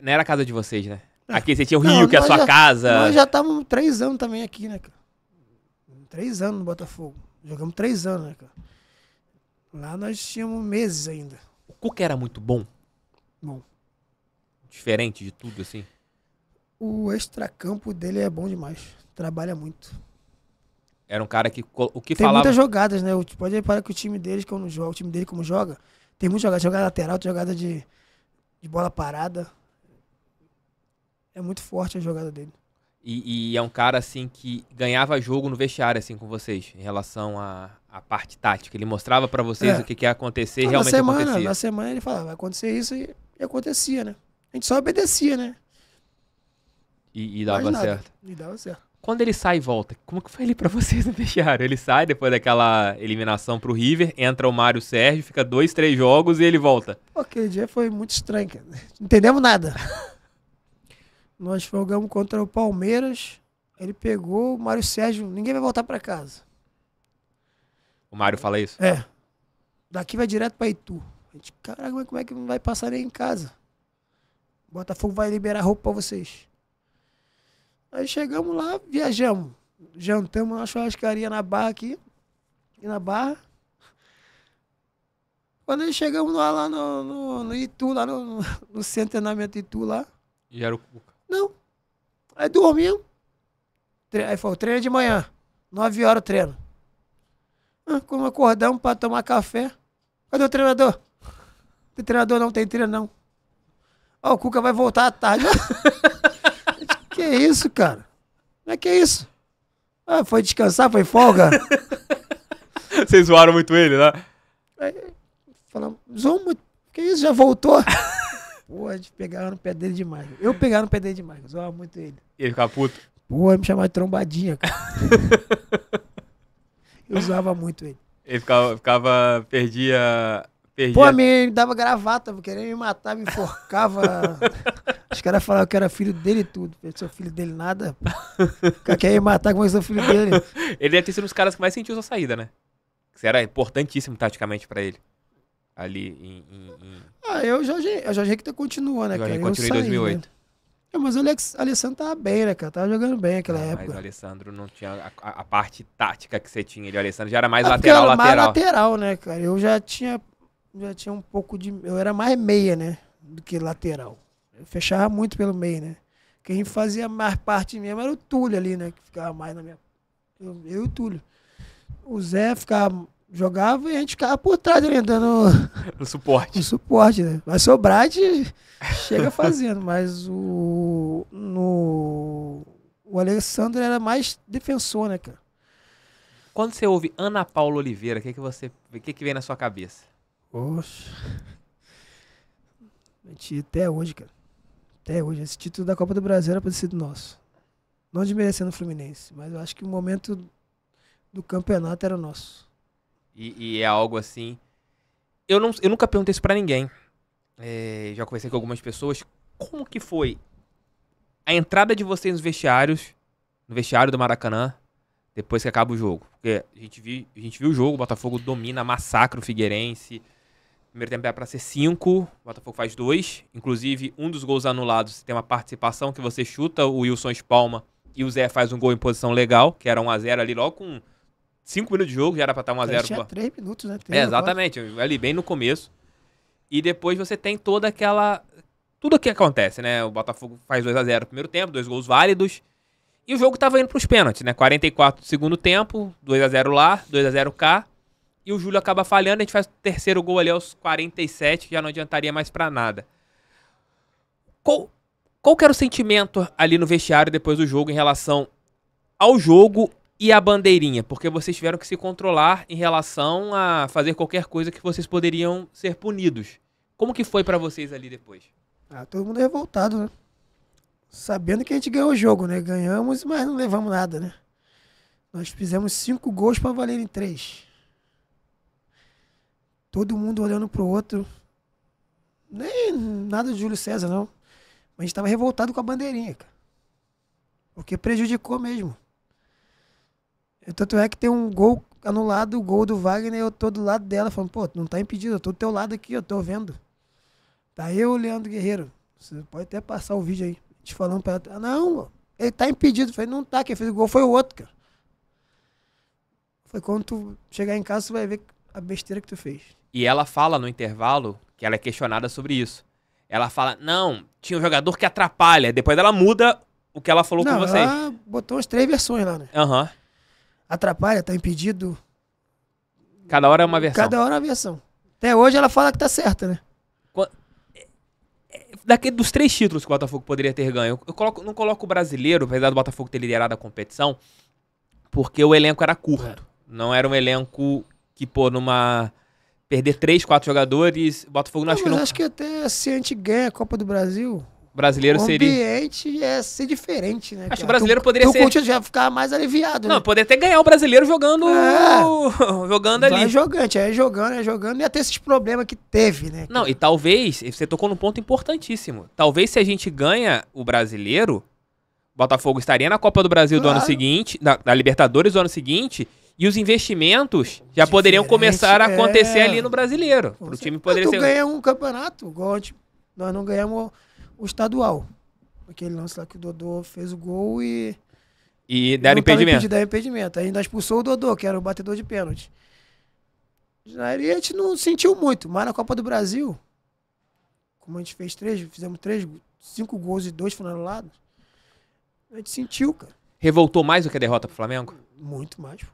não era a casa de vocês, né? É. Aqui você tinha o Rio, não, que é a sua já, casa. Nós já estávamos três anos também aqui, né, cara? Três anos no Botafogo. Jogamos três anos, né, cara? Lá nós tínhamos meses ainda. O Cuca era muito bom? Bom. Diferente de tudo, assim? O extracampo dele é bom demais. Trabalha muito. Era um cara que o que tem falava. Tem muitas jogadas, né? Pode reparar que o time deles, como joga, o time dele como joga, tem muita jogada, jogada lateral, jogada de, de bola parada. É muito forte a jogada dele. E, e, é um cara, assim, que ganhava jogo no vestiário, assim, com vocês, em relação à, parte tática. Ele mostrava para vocês é. o que, que ia acontecer ah, realmente na semana, acontecia. Na semana ele falava, vai acontecer isso e, e acontecia, né? A gente só obedecia, né? E, e dava certo. E dava certo. Quando ele sai e volta, como que foi ele para vocês no vestiário? Ele sai depois daquela eliminação pro River, entra o Mário Sérgio, fica dois, três jogos e ele volta. Pô, aquele dia foi muito estranho, cara. Não entendemos nada. Nós jogamos contra o Palmeiras, ele pegou o Mário Sérgio, ninguém vai voltar para casa. O Mário fala isso? É. Daqui vai direto pra Itu. A gente, caraca, como é que não vai passar nem em casa? Botafogo vai liberar roupa pra vocês. Aí chegamos lá, viajamos. Jantamos na churrascaria na barra aqui. E na barra. Quando chegamos lá, lá no, no, no, Itu, lá no, no centro de treinamento Itu lá. E era o Cuca? Não. Aí dormimos. Aí foi o treino de manhã. nove horas o treino. como ah, acordamos para tomar café. Cadê o treinador? Tem treinador não, tem treino não. Ó, o Cuca vai voltar à tarde. Que isso, cara? Como é que é isso? Ah, foi descansar, foi folga? Vocês zoaram muito ele, né? Aí, falamos, zoou muito. Que isso, já voltou? Pô, eles pegaram no pé dele demais. Eu pegar no pé dele demais, eu zoava muito ele. E ele ficava puto? Pô, ele me chamava de trombadinha, cara. eu usava muito ele. Ele ficava, ficava perdia Perdi Pô, a... me dava gravata, querendo me matar, me enforcava. Os caras falavam que era filho dele e tudo. Eu sou filho dele nada. O quer me matar, como é que sou filho dele? ele deve ter sido um dos caras que mais sentiu sua saída, né? Isso era importantíssimo taticamente pra ele. Ali em. em, em... Ah, eu, já Jorge, o Jorge Hector continua, né, Ele Continua em 2008. Né? É, mas o Alex, Alessandro tava bem, né, cara? Tava jogando bem naquela ah, época. Mas o Alessandro não tinha a, a, a parte tática que você tinha. Ele, o Alessandro já era mais ah, lateral, era mais lateral. mais lateral, né, cara? Eu já tinha já tinha um pouco de. Eu era mais meia, né? Do que lateral. Eu fechava muito pelo meio, né? Quem fazia mais parte mesmo era o Túlio ali, né? Que ficava mais na minha. Eu, eu e o Túlio. O Zé ficava. Jogava e a gente ficava por trás ali, dando. No suporte. No suporte, né? mas sobrar de. Chega fazendo, mas o. No. O Alessandro era mais defensor, né, cara? Quando você ouve Ana Paula Oliveira, o que, que você. O que, que vem na sua cabeça? Poxa. Menti até hoje, cara. Até hoje. Esse título da Copa do Brasil era para ter sido nosso. Não desmerecendo o Fluminense, mas eu acho que o momento do campeonato era nosso. E, e é algo assim. Eu, não, eu nunca perguntei isso pra ninguém. É, já conversei com algumas pessoas. Como que foi a entrada de vocês nos vestiários, no vestiário do Maracanã, depois que acaba o jogo? Porque a gente, vi, a gente viu o jogo, o Botafogo domina, massacra o Figueirense. Primeiro tempo era para ser 5, o Botafogo faz 2. Inclusive, um dos gols anulados tem uma participação que você chuta o Wilson Spalma e o Zé faz um gol em posição legal, que era 1x0 ali logo com 5 minutos de jogo, já era para estar 1x0. Tinha 3 minutos, né? Três, é, exatamente, ali bem no começo. E depois você tem toda aquela. Tudo o que acontece, né? O Botafogo faz 2 a 0 no primeiro tempo, dois gols válidos. E o jogo tava indo para os pênaltis, né? 44 do segundo tempo, 2 a 0 lá, 2 a 0 cá e o Júlio acaba falhando, a gente faz o terceiro gol ali aos 47, que já não adiantaria mais para nada. Qual, qual que era o sentimento ali no vestiário depois do jogo em relação ao jogo e à bandeirinha? Porque vocês tiveram que se controlar em relação a fazer qualquer coisa que vocês poderiam ser punidos. Como que foi para vocês ali depois? Ah, todo mundo revoltado, né? Sabendo que a gente ganhou o jogo, né? Ganhamos, mas não levamos nada, né? Nós fizemos cinco gols para valerem três. Todo mundo olhando pro outro. Nem nada de Júlio César, não. Mas a gente estava revoltado com a bandeirinha, cara. Porque prejudicou mesmo. Tanto é que tem um gol anulado, o gol do Wagner, eu tô do lado dela, falando, pô, não tá impedido, eu tô do teu lado aqui, eu tô vendo. Tá eu, Leandro Guerreiro. Você pode até passar o vídeo aí, te falando pra ela. Ah, não, ele tá impedido. Eu falei, não tá, quem fez o gol foi o outro, cara. Foi quando tu chegar em casa, você vai ver que a besteira que tu fez. E ela fala no intervalo que ela é questionada sobre isso. Ela fala: Não, tinha um jogador que atrapalha. Depois ela muda o que ela falou não, com vocês. Ela botou as três versões lá, né? Uhum. Atrapalha, tá impedido. Cada hora é uma versão. Cada hora é uma versão. Até hoje ela fala que tá certa, né? É, é, Daquele, dos três títulos que o Botafogo poderia ter ganho, eu coloco, não coloco o brasileiro, apesar do Botafogo ter liderado a competição, porque o elenco era curto. É. Não era um elenco que, pô, numa. Perder três, quatro jogadores, Botafogo não, não acho que não. acho que até se a gente ganha a Copa do Brasil. O brasileiro seria. O ambiente ia ser diferente, né? Acho que o brasileiro tu, poderia tu ser. O Corinthians já ficar mais aliviado. Não, né? poderia até ganhar o brasileiro jogando. É. jogando ali. Vai jogante, é jogando, é jogando, ia ter esses problemas que teve, né? Não, e talvez. Você tocou num ponto importantíssimo. Talvez se a gente ganha o brasileiro, Botafogo estaria na Copa do Brasil claro. do ano seguinte, na, na, Libertadores do ano seguinte, e os investimentos já poderiam começar a acontecer é... ali no brasileiro. O time poderia ser. ganha um campeonato, igual nós não ganhamos o estadual. Aquele lance lá que o Dodô fez o gol e. E deram impedimento. Impedido, deram impedimento. Aí ainda expulsou o Dodô, que era o batedor de pênalti. A gente não sentiu muito, mas na Copa do Brasil, como a gente fez três, fizemos três, cinco gols e dois foram a gente sentiu, cara. Revoltou mais do que a derrota pro Flamengo? Muito mais, pô.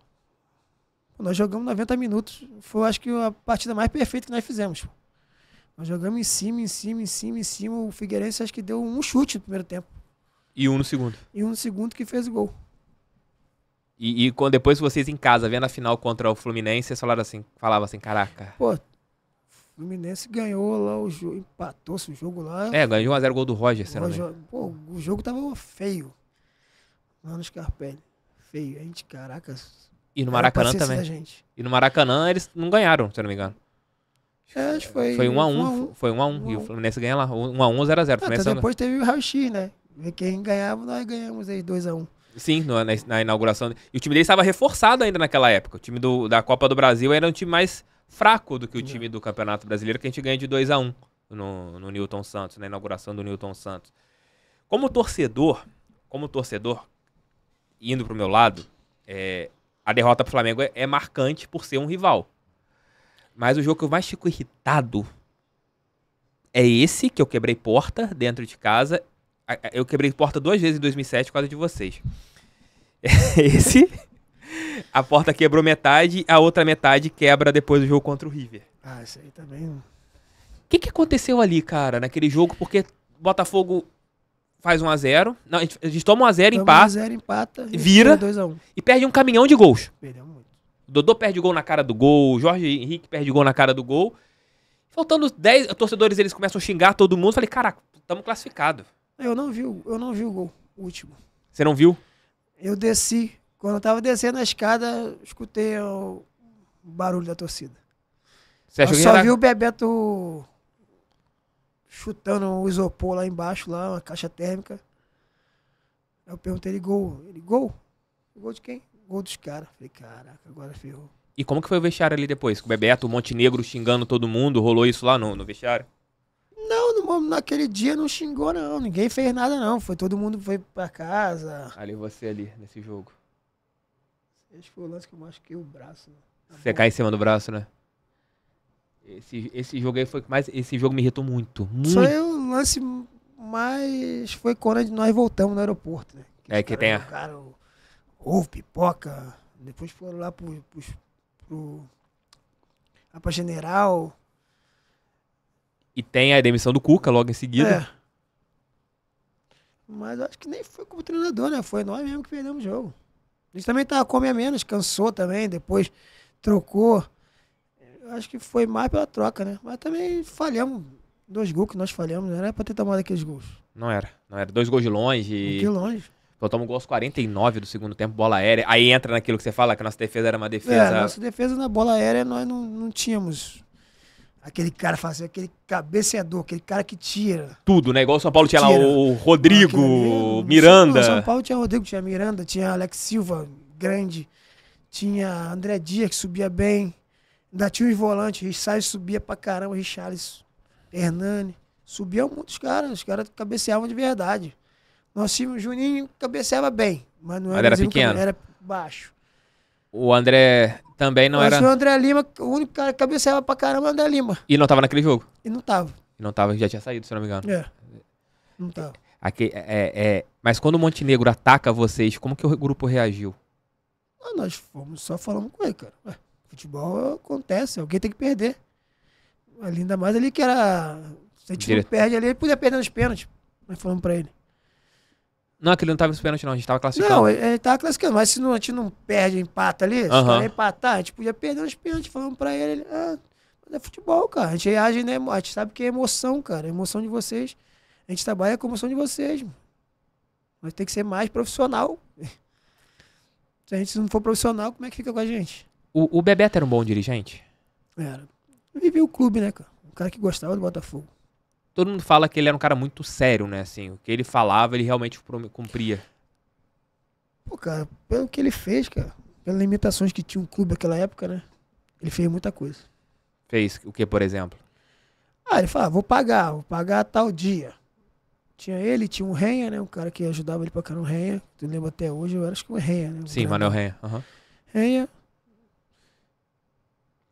Nós jogamos 90 minutos. Foi, acho que, a partida mais perfeita que nós fizemos. Nós jogamos em cima, em cima, em cima, em cima. O Figueirense acho que deu um chute no primeiro tempo. E um no segundo. E um no segundo que fez o gol. E, e quando depois vocês em casa, vendo a final contra o Fluminense, vocês falaram assim, falavam assim, caraca. Pô, Fluminense ganhou lá o jogo, empatou-se o jogo lá. É, ganhou 1x0 gol do Roger, sei lá. Pô, o jogo tava feio. no Scarpelli. Feio. A gente, caraca, e no Maracanã também. E no Maracanã eles não ganharam, se eu não me engano. É, acho foi. Foi 1x1. Um, um, um Foi 1x1. Um, um, um E o Fluminense ganha lá. 1x1 um ou ah, 0x0. Então depois teve o raio-x, né? Quem ganhava, nós ganhamos aí 2x1. Sim, no, na, na, inauguração. E o time dele estava reforçado ainda naquela época. O time do, da Copa do Brasil era um time mais fraco do que o time do Campeonato Brasileiro, que a gente ganha de 2 x 1 um no, no Newton Santos, na inauguração do Newton Santos. Como torcedor, como torcedor, indo pro meu lado, é, a derrota pro Flamengo é, é marcante por ser um rival. Mas o jogo que eu mais fico irritado é esse que eu quebrei porta dentro de casa. Eu quebrei porta duas vezes em 2007 por causa de vocês. Esse. A porta quebrou metade, a outra metade quebra depois do jogo contra o River. Ah, isso aí também. O que, que aconteceu ali, cara, naquele jogo? Porque Botafogo faz 1x0. Não, a gente, a gente toma 1x0, empata. 1x0, empata. Vira. 2x1. E perde um caminhão de gols. Perdemos muito. Dodô perde gol na cara do gol. Jorge Henrique perde gol na cara do gol. Faltando 10 torcedores, eles começam a xingar todo mundo. Falei, caraca, estamos classificados. Eu não vi, eu não vi o gol, o último. Você não viu? Eu desci. Quando eu tava descendo a escada, escutei o barulho da torcida. Você eu só era... vi o Bebeto chutando um isopor lá embaixo, lá, uma caixa térmica. Aí eu perguntei ele, gol. Ele, gol? Gol de quem? Gol dos caras. Falei, caraca, agora ferrou. E como que foi o vestiário ali depois? Com o Bebeto, o Montenegro xingando todo mundo, rolou isso lá no, no vestiário? Não, no, naquele dia não xingou, não. Ninguém fez nada, não. Foi todo mundo foi pra casa. Ali você ali, nesse jogo. Esse foi o lance que eu machuquei o braço. Né? Você cai em cima do braço, né? Esse, esse jogo aí foi mais. Esse jogo me irritou muito. muito. só o lance mais. Foi quando nós voltamos no aeroporto, né? Que é, que tem. cara ovo, pipoca. Depois foram lá pro. pro, pro lá pra general. E tem a demissão do Cuca logo em seguida. É. Mas acho que nem foi como treinador, né? Foi nós mesmo que perdemos o jogo. A gente também tava com a menos, cansou também, depois trocou acho que foi mais pela troca, né? Mas também falhamos. Dois gols que nós falhamos, né? não era pra ter tomado aqueles gols. Não era, não era. Dois gols de longe. E... De longe. Faltamos um gol aos 49 do segundo tempo, bola aérea. Aí entra naquilo que você fala, que a nossa defesa era uma é, defesa. É, nossa defesa na bola aérea nós não, não tínhamos aquele cara fazer assim, aquele cabeceador, aquele cara que tira. Tudo, né? Igual o São Paulo tinha tira. lá o Rodrigo, ali, Miranda. São, São Paulo tinha Rodrigo, tinha Miranda, tinha Alex Silva, grande, tinha André Dias, que subia bem, Ainda tinha os volantes, Richard subia pra caramba, Richarlison, Hernani. Subia muitos caras, os caras cabeceavam de verdade. Nosso time, o Juninho, cabeceava bem, mas não era, era pequeno. Era baixo. O André também não mas era. o André Lima, o único cara que cabeceava pra caramba era o André Lima. E não tava naquele jogo? E não tava. E não tava, já tinha saído, se não me engano. É. Não tava. Aqui, é, é, é, mas quando o Montenegro ataca vocês, como que o grupo reagiu? Ah, nós fomos, só falamos com ele, cara. Ué. Futebol acontece, alguém tem que perder. Ali, ainda mais ali que era. Se a gente Direto. não perde ali, ele podia perder nos pênaltis. Nós falamos pra ele. Não, aquele não tava nos pênaltis, não. A gente tava classificando. Não, ele tava classificando, mas se não, a gente não perde empata ali, uhum. se empatar, a gente podia perder nos pênaltis. Falamos pra ele, ele ah, mas é futebol, cara. A gente reage, né? A gente sabe que é emoção, cara. A é emoção de vocês. A gente trabalha com a emoção de vocês, mano. Mas tem que ser mais profissional. Se a gente não for profissional, como é que fica com a gente? O, o Bebeto era um bom dirigente? Era. Vivia o clube, né, cara? Um cara que gostava do Botafogo. Todo mundo fala que ele era um cara muito sério, né? Assim, o que ele falava, ele realmente cumpria. Pô, cara, pelo que ele fez, cara, pelas limitações que tinha o clube naquela época, né? Ele fez muita coisa. Fez o que, por exemplo? Ah, ele falava, vou pagar, vou pagar tal dia. Tinha ele, tinha um Renha, né? Um cara que ajudava ele pra caramba, o Renha. Tu lembra até hoje, eu acho que o Renha, né? Um Sim, Manuel Renha. Uhum. Renha,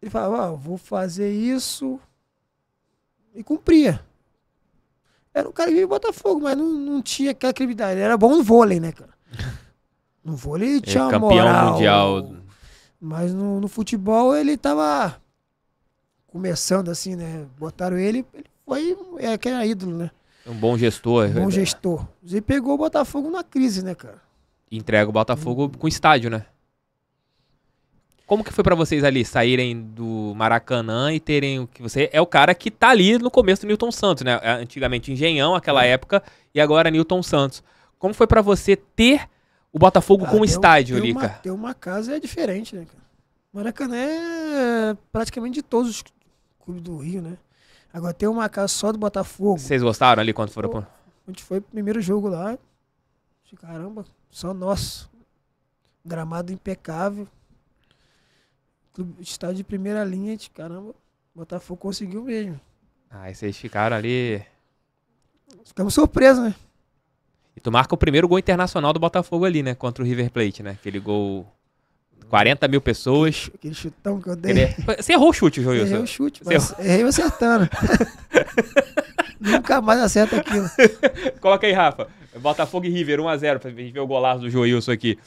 ele falava, ah, vou fazer isso e cumpria. Era um cara que veio Botafogo, mas não, não tinha aquela credibilidade. Ele era bom no vôlei, né, cara? No vôlei ele é, tinha é, campeão moral, mundial. Mas no, no, futebol ele tava começando assim, né? Botaram ele, ele foi é, aquele ídolo, né? Um bom gestor. Um bom é gestor. E pegou o Botafogo na crise, né, cara? entrega o Botafogo com estádio, né? Como que foi para vocês ali saírem do Maracanã e terem o que você é o cara que tá ali no começo do Newton Santos, né? É, antigamente Engenhão, aquela é. época, e agora Newton Santos. Como foi para você ter o Botafogo ah, como estádio um, ali, cara? Ter uma casa é diferente, né, cara? Maracanã é praticamente de todos os clubes do Rio, né? Agora ter uma casa só do Botafogo. Vocês gostaram ali quando foram? Pô, a gente foi pro primeiro jogo lá. Caramba, só nosso. Gramado impecável estádio de primeira linha, de caramba, Botafogo conseguiu mesmo. Aí ah, vocês ficaram ali. Ficamos surpresos, né? E tu marca o primeiro gol internacional do Botafogo ali, né? Contra o River Plate, né? Aquele gol. 40 mil pessoas. Aquele chutão que eu dei. Ele... Você errou o chute, Joilson. Errei o chute, mas você errei acertando. Nunca mais acerta aquilo. Coloca aí, Rafa. Botafogo e River, 1x0. Pra gente ver o golaço do Joilson aqui.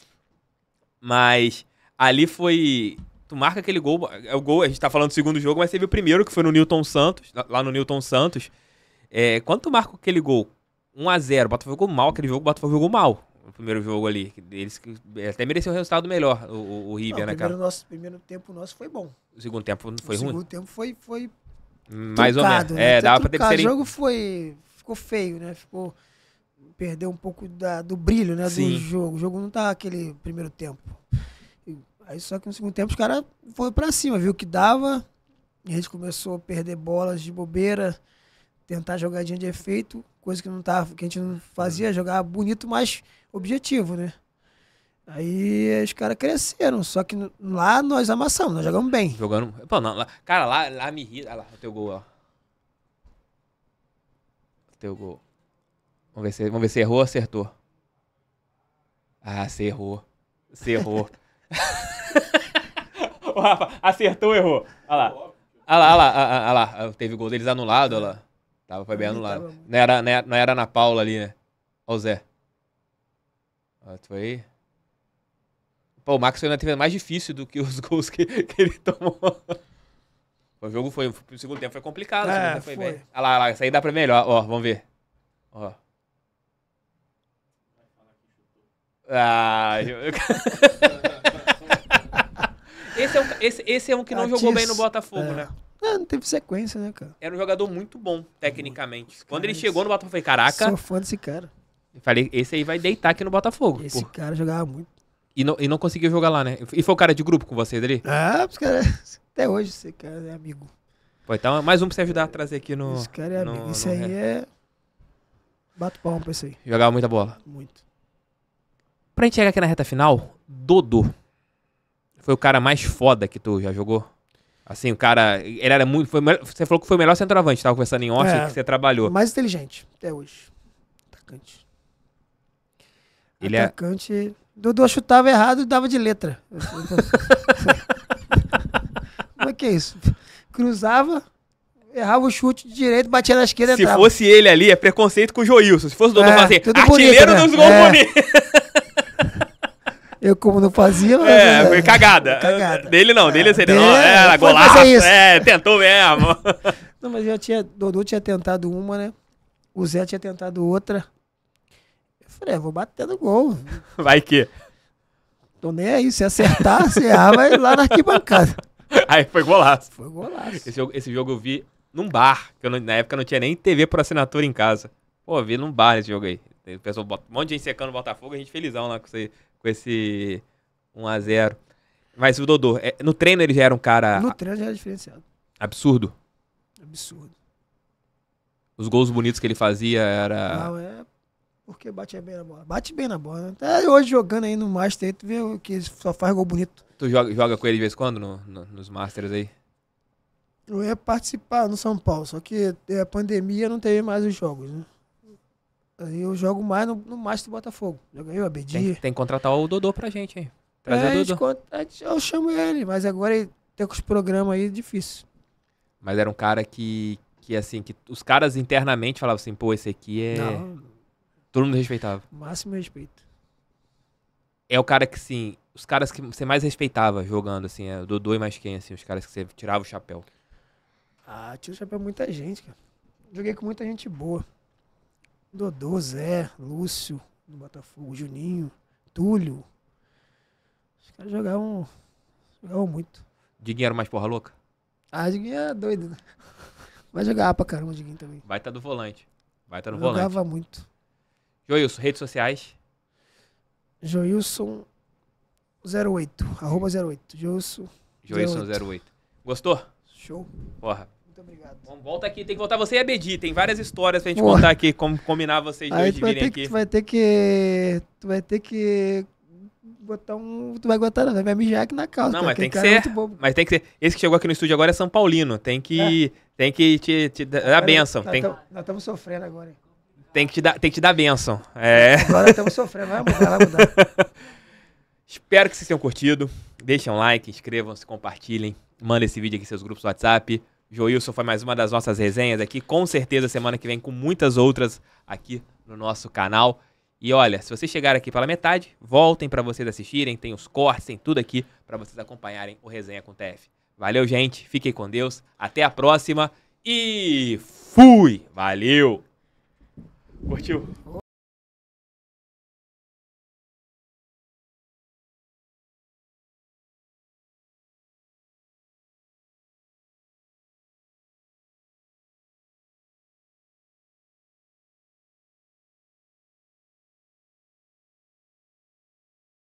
Mas ali foi Tu marca aquele gol, é o gol, a gente tá falando do segundo jogo, mas teve o primeiro que foi no Newton Santos, lá no Newton Santos. É, quando tu marca aquele gol, 1 a 0 Botafogo jogou mal aquele jogo, Botafogo jogou mal no primeiro jogo ali. Eles é, até mereceu um resultado melhor, o, o, o River, né, cara? O nosso, primeiro tempo nosso foi bom. O segundo tempo não foi o ruim? O segundo tempo foi, foi mais trucado, ou menos. É, né? É, dava pra ter que ser... O jogo foi, ficou feio, né? Ficou perdeu um pouco da, do brilho, né, Sim. do jogo. O jogo não tá aquele primeiro tempo. Aí só que no segundo tempo os caras foram pra cima, viu que dava. E a gente começou a perder bolas de bobeira, tentar jogadinha de efeito, coisa que não tava, que a gente não fazia, uhum. jogar bonito, mas objetivo, né? Aí os caras cresceram, só que lá nós amassamos, nós jogamos bem. Jogando. Pô, não, lá, cara, lá, lá me ri. Olha lá, o teu gol, ó. O teu gol. Vamos ver se, vamos ver se errou ou acertou. Ah, você errou. Você errou. o Rafa acertou, errou. Olha lá. Olha lá, olha lá, olha lá. Ah, teve gol deles anulado, olha lá. Tava foi bem anulado. Não era, não era, na Paula ali, né? Olha o Zé. Olha, ah, tu aí. Pô, o Max foi na TV mais difícil do que os gols que, que ele tomou. O jogo foi. O segundo tempo foi complicado. É, foi, foi. bem. Olha lá, olha lá. Isso aí dá pra melhor. Ó, vamos ver. Ó. Ah, eu esse é um, esse, esse é um que não Atis, jogou bem no Botafogo, é. né? Não, ah, não teve sequência, né, cara? Era um jogador muito bom, tecnicamente. Quando ele chegou no Botafogo, eu falei, caraca. Sou fã desse cara. Eu falei, esse aí vai deitar aqui no Botafogo. Esse porra. cara jogava muito. E não, e não conseguiu jogar lá, né? E foi o cara de grupo com vocês ali? Ah, os caras. Até hoje esse cara é amigo. Pô, então mais um pra você ajudar a trazer aqui no. Esse cara é no, amigo. Isso aí é. Bato palma pra esse aí. Jogava muita bola? Muito. Pra gente chegar aqui na reta final, Dodô foi o cara mais foda que tu já jogou? Assim, o cara. Ele era muito. Foi, você falou que foi o melhor centroavante, tava conversando em Austin, é, que você trabalhou. Mais inteligente, até hoje. Atacante. Ele é Atacante. É... Dudu chutava errado e dava de letra. Como é que é isso? Cruzava, errava o chute de direito, batia na esquerda e Se entrava. fosse ele ali, é preconceito com o Joilson. Se fosse o Dudu, é, fazer assim, artilheiro bonito, né? dos gols é. bonitos. Eu, como não fazia. É, né? foi cagada. cagada. Dele não, é. dele assim, dele, era golaço. É, tentou mesmo. não, mas eu tinha. Dodô tinha tentado uma, né? O Zé tinha tentado outra. Eu falei, é, vou bater no gol. Vai que. Tô nem aí, se acertar, se errar, vai lá na arquibancada. Aí foi golaço. Foi golaço. Esse jogo, esse jogo eu vi num bar, que eu não, na época não tinha nem TV por assinatura em casa. Pô, eu vi num bar esse jogo aí. O pessoal, um monte de gente secando o Botafogo, a gente felizão lá com isso aí com esse 1x0. Mas o Dodô, é, no treino ele já era um cara. No treino já era diferenciado. Absurdo. Absurdo. Os gols bonitos que ele fazia era. Não, é porque bate bem na bola. Bate bem na bola. Né? Até hoje jogando aí no Master tu vê que só faz gol bonito. Tu joga, joga com ele de vez em quando no, no, nos Masters aí? Eu ia participar no São Paulo, só que a é, pandemia não teve mais os jogos, né? Eu jogo mais no, no Master do Botafogo. Joga eu, Abedi. Tem, tem que contratar o Dodô pra gente, hein? Trazer é, o Dodô. eu chamo ele, mas agora tem tá com os programas aí difícil. Mas era um cara que, que assim, que os caras internamente falavam assim, pô, esse aqui é. Não. Todo mundo respeitava. Máximo respeito. É o cara que, sim, os caras que você mais respeitava jogando, assim, é o Dodô e mais quem, assim, os caras que você tirava o chapéu. Ah, tira o chapéu muita gente, cara. Joguei com muita gente boa. Dodô, Zé, Lúcio, do Botafogo, Juninho, Túlio. Os caras jogavam, jogavam muito. Diguinho era mais porra louca? Ah, Diguinho é doido, né? Mas jogava pra caramba o Diguinho também. Vai estar tá do volante. Vai estar tá no jogava volante. Jogava muito. Joilson, redes sociais? Joilson 08, arroba 08. Joilson. Joilson 08. Gostou? Show. Porra. Muito obrigado. Bom, volta aqui, tem que voltar você e a Bedi. Tem várias histórias pra gente Boa. contar aqui, como combinar vocês Aí dois de virem aqui. Que, tu vai ter que. Tu vai ter que. Botar um. Tu vai botar, não, vai mijar aqui na calça. Não, mas tem que é ser. É mas tem que ser. Esse que chegou aqui no estúdio agora é São Paulino. Tem que. É. Tem que te, te dar agora, benção. Nós estamos sofrendo agora. Tem que te dar, tem que te dar benção. É. Agora estamos sofrendo, vai mudar, vai mudar. Espero que vocês tenham curtido. Deixem um like, inscrevam-se, compartilhem. Manda esse vídeo aqui em seus grupos do WhatsApp. Joilson foi mais uma das nossas resenhas aqui. Com certeza, semana que vem, com muitas outras aqui no nosso canal. E olha, se vocês chegaram aqui pela metade, voltem para vocês assistirem. Tem os cortes, tem tudo aqui para vocês acompanharem o Resenha com o TF. Valeu, gente. Fiquem com Deus. Até a próxima. E fui! Valeu! Curtiu?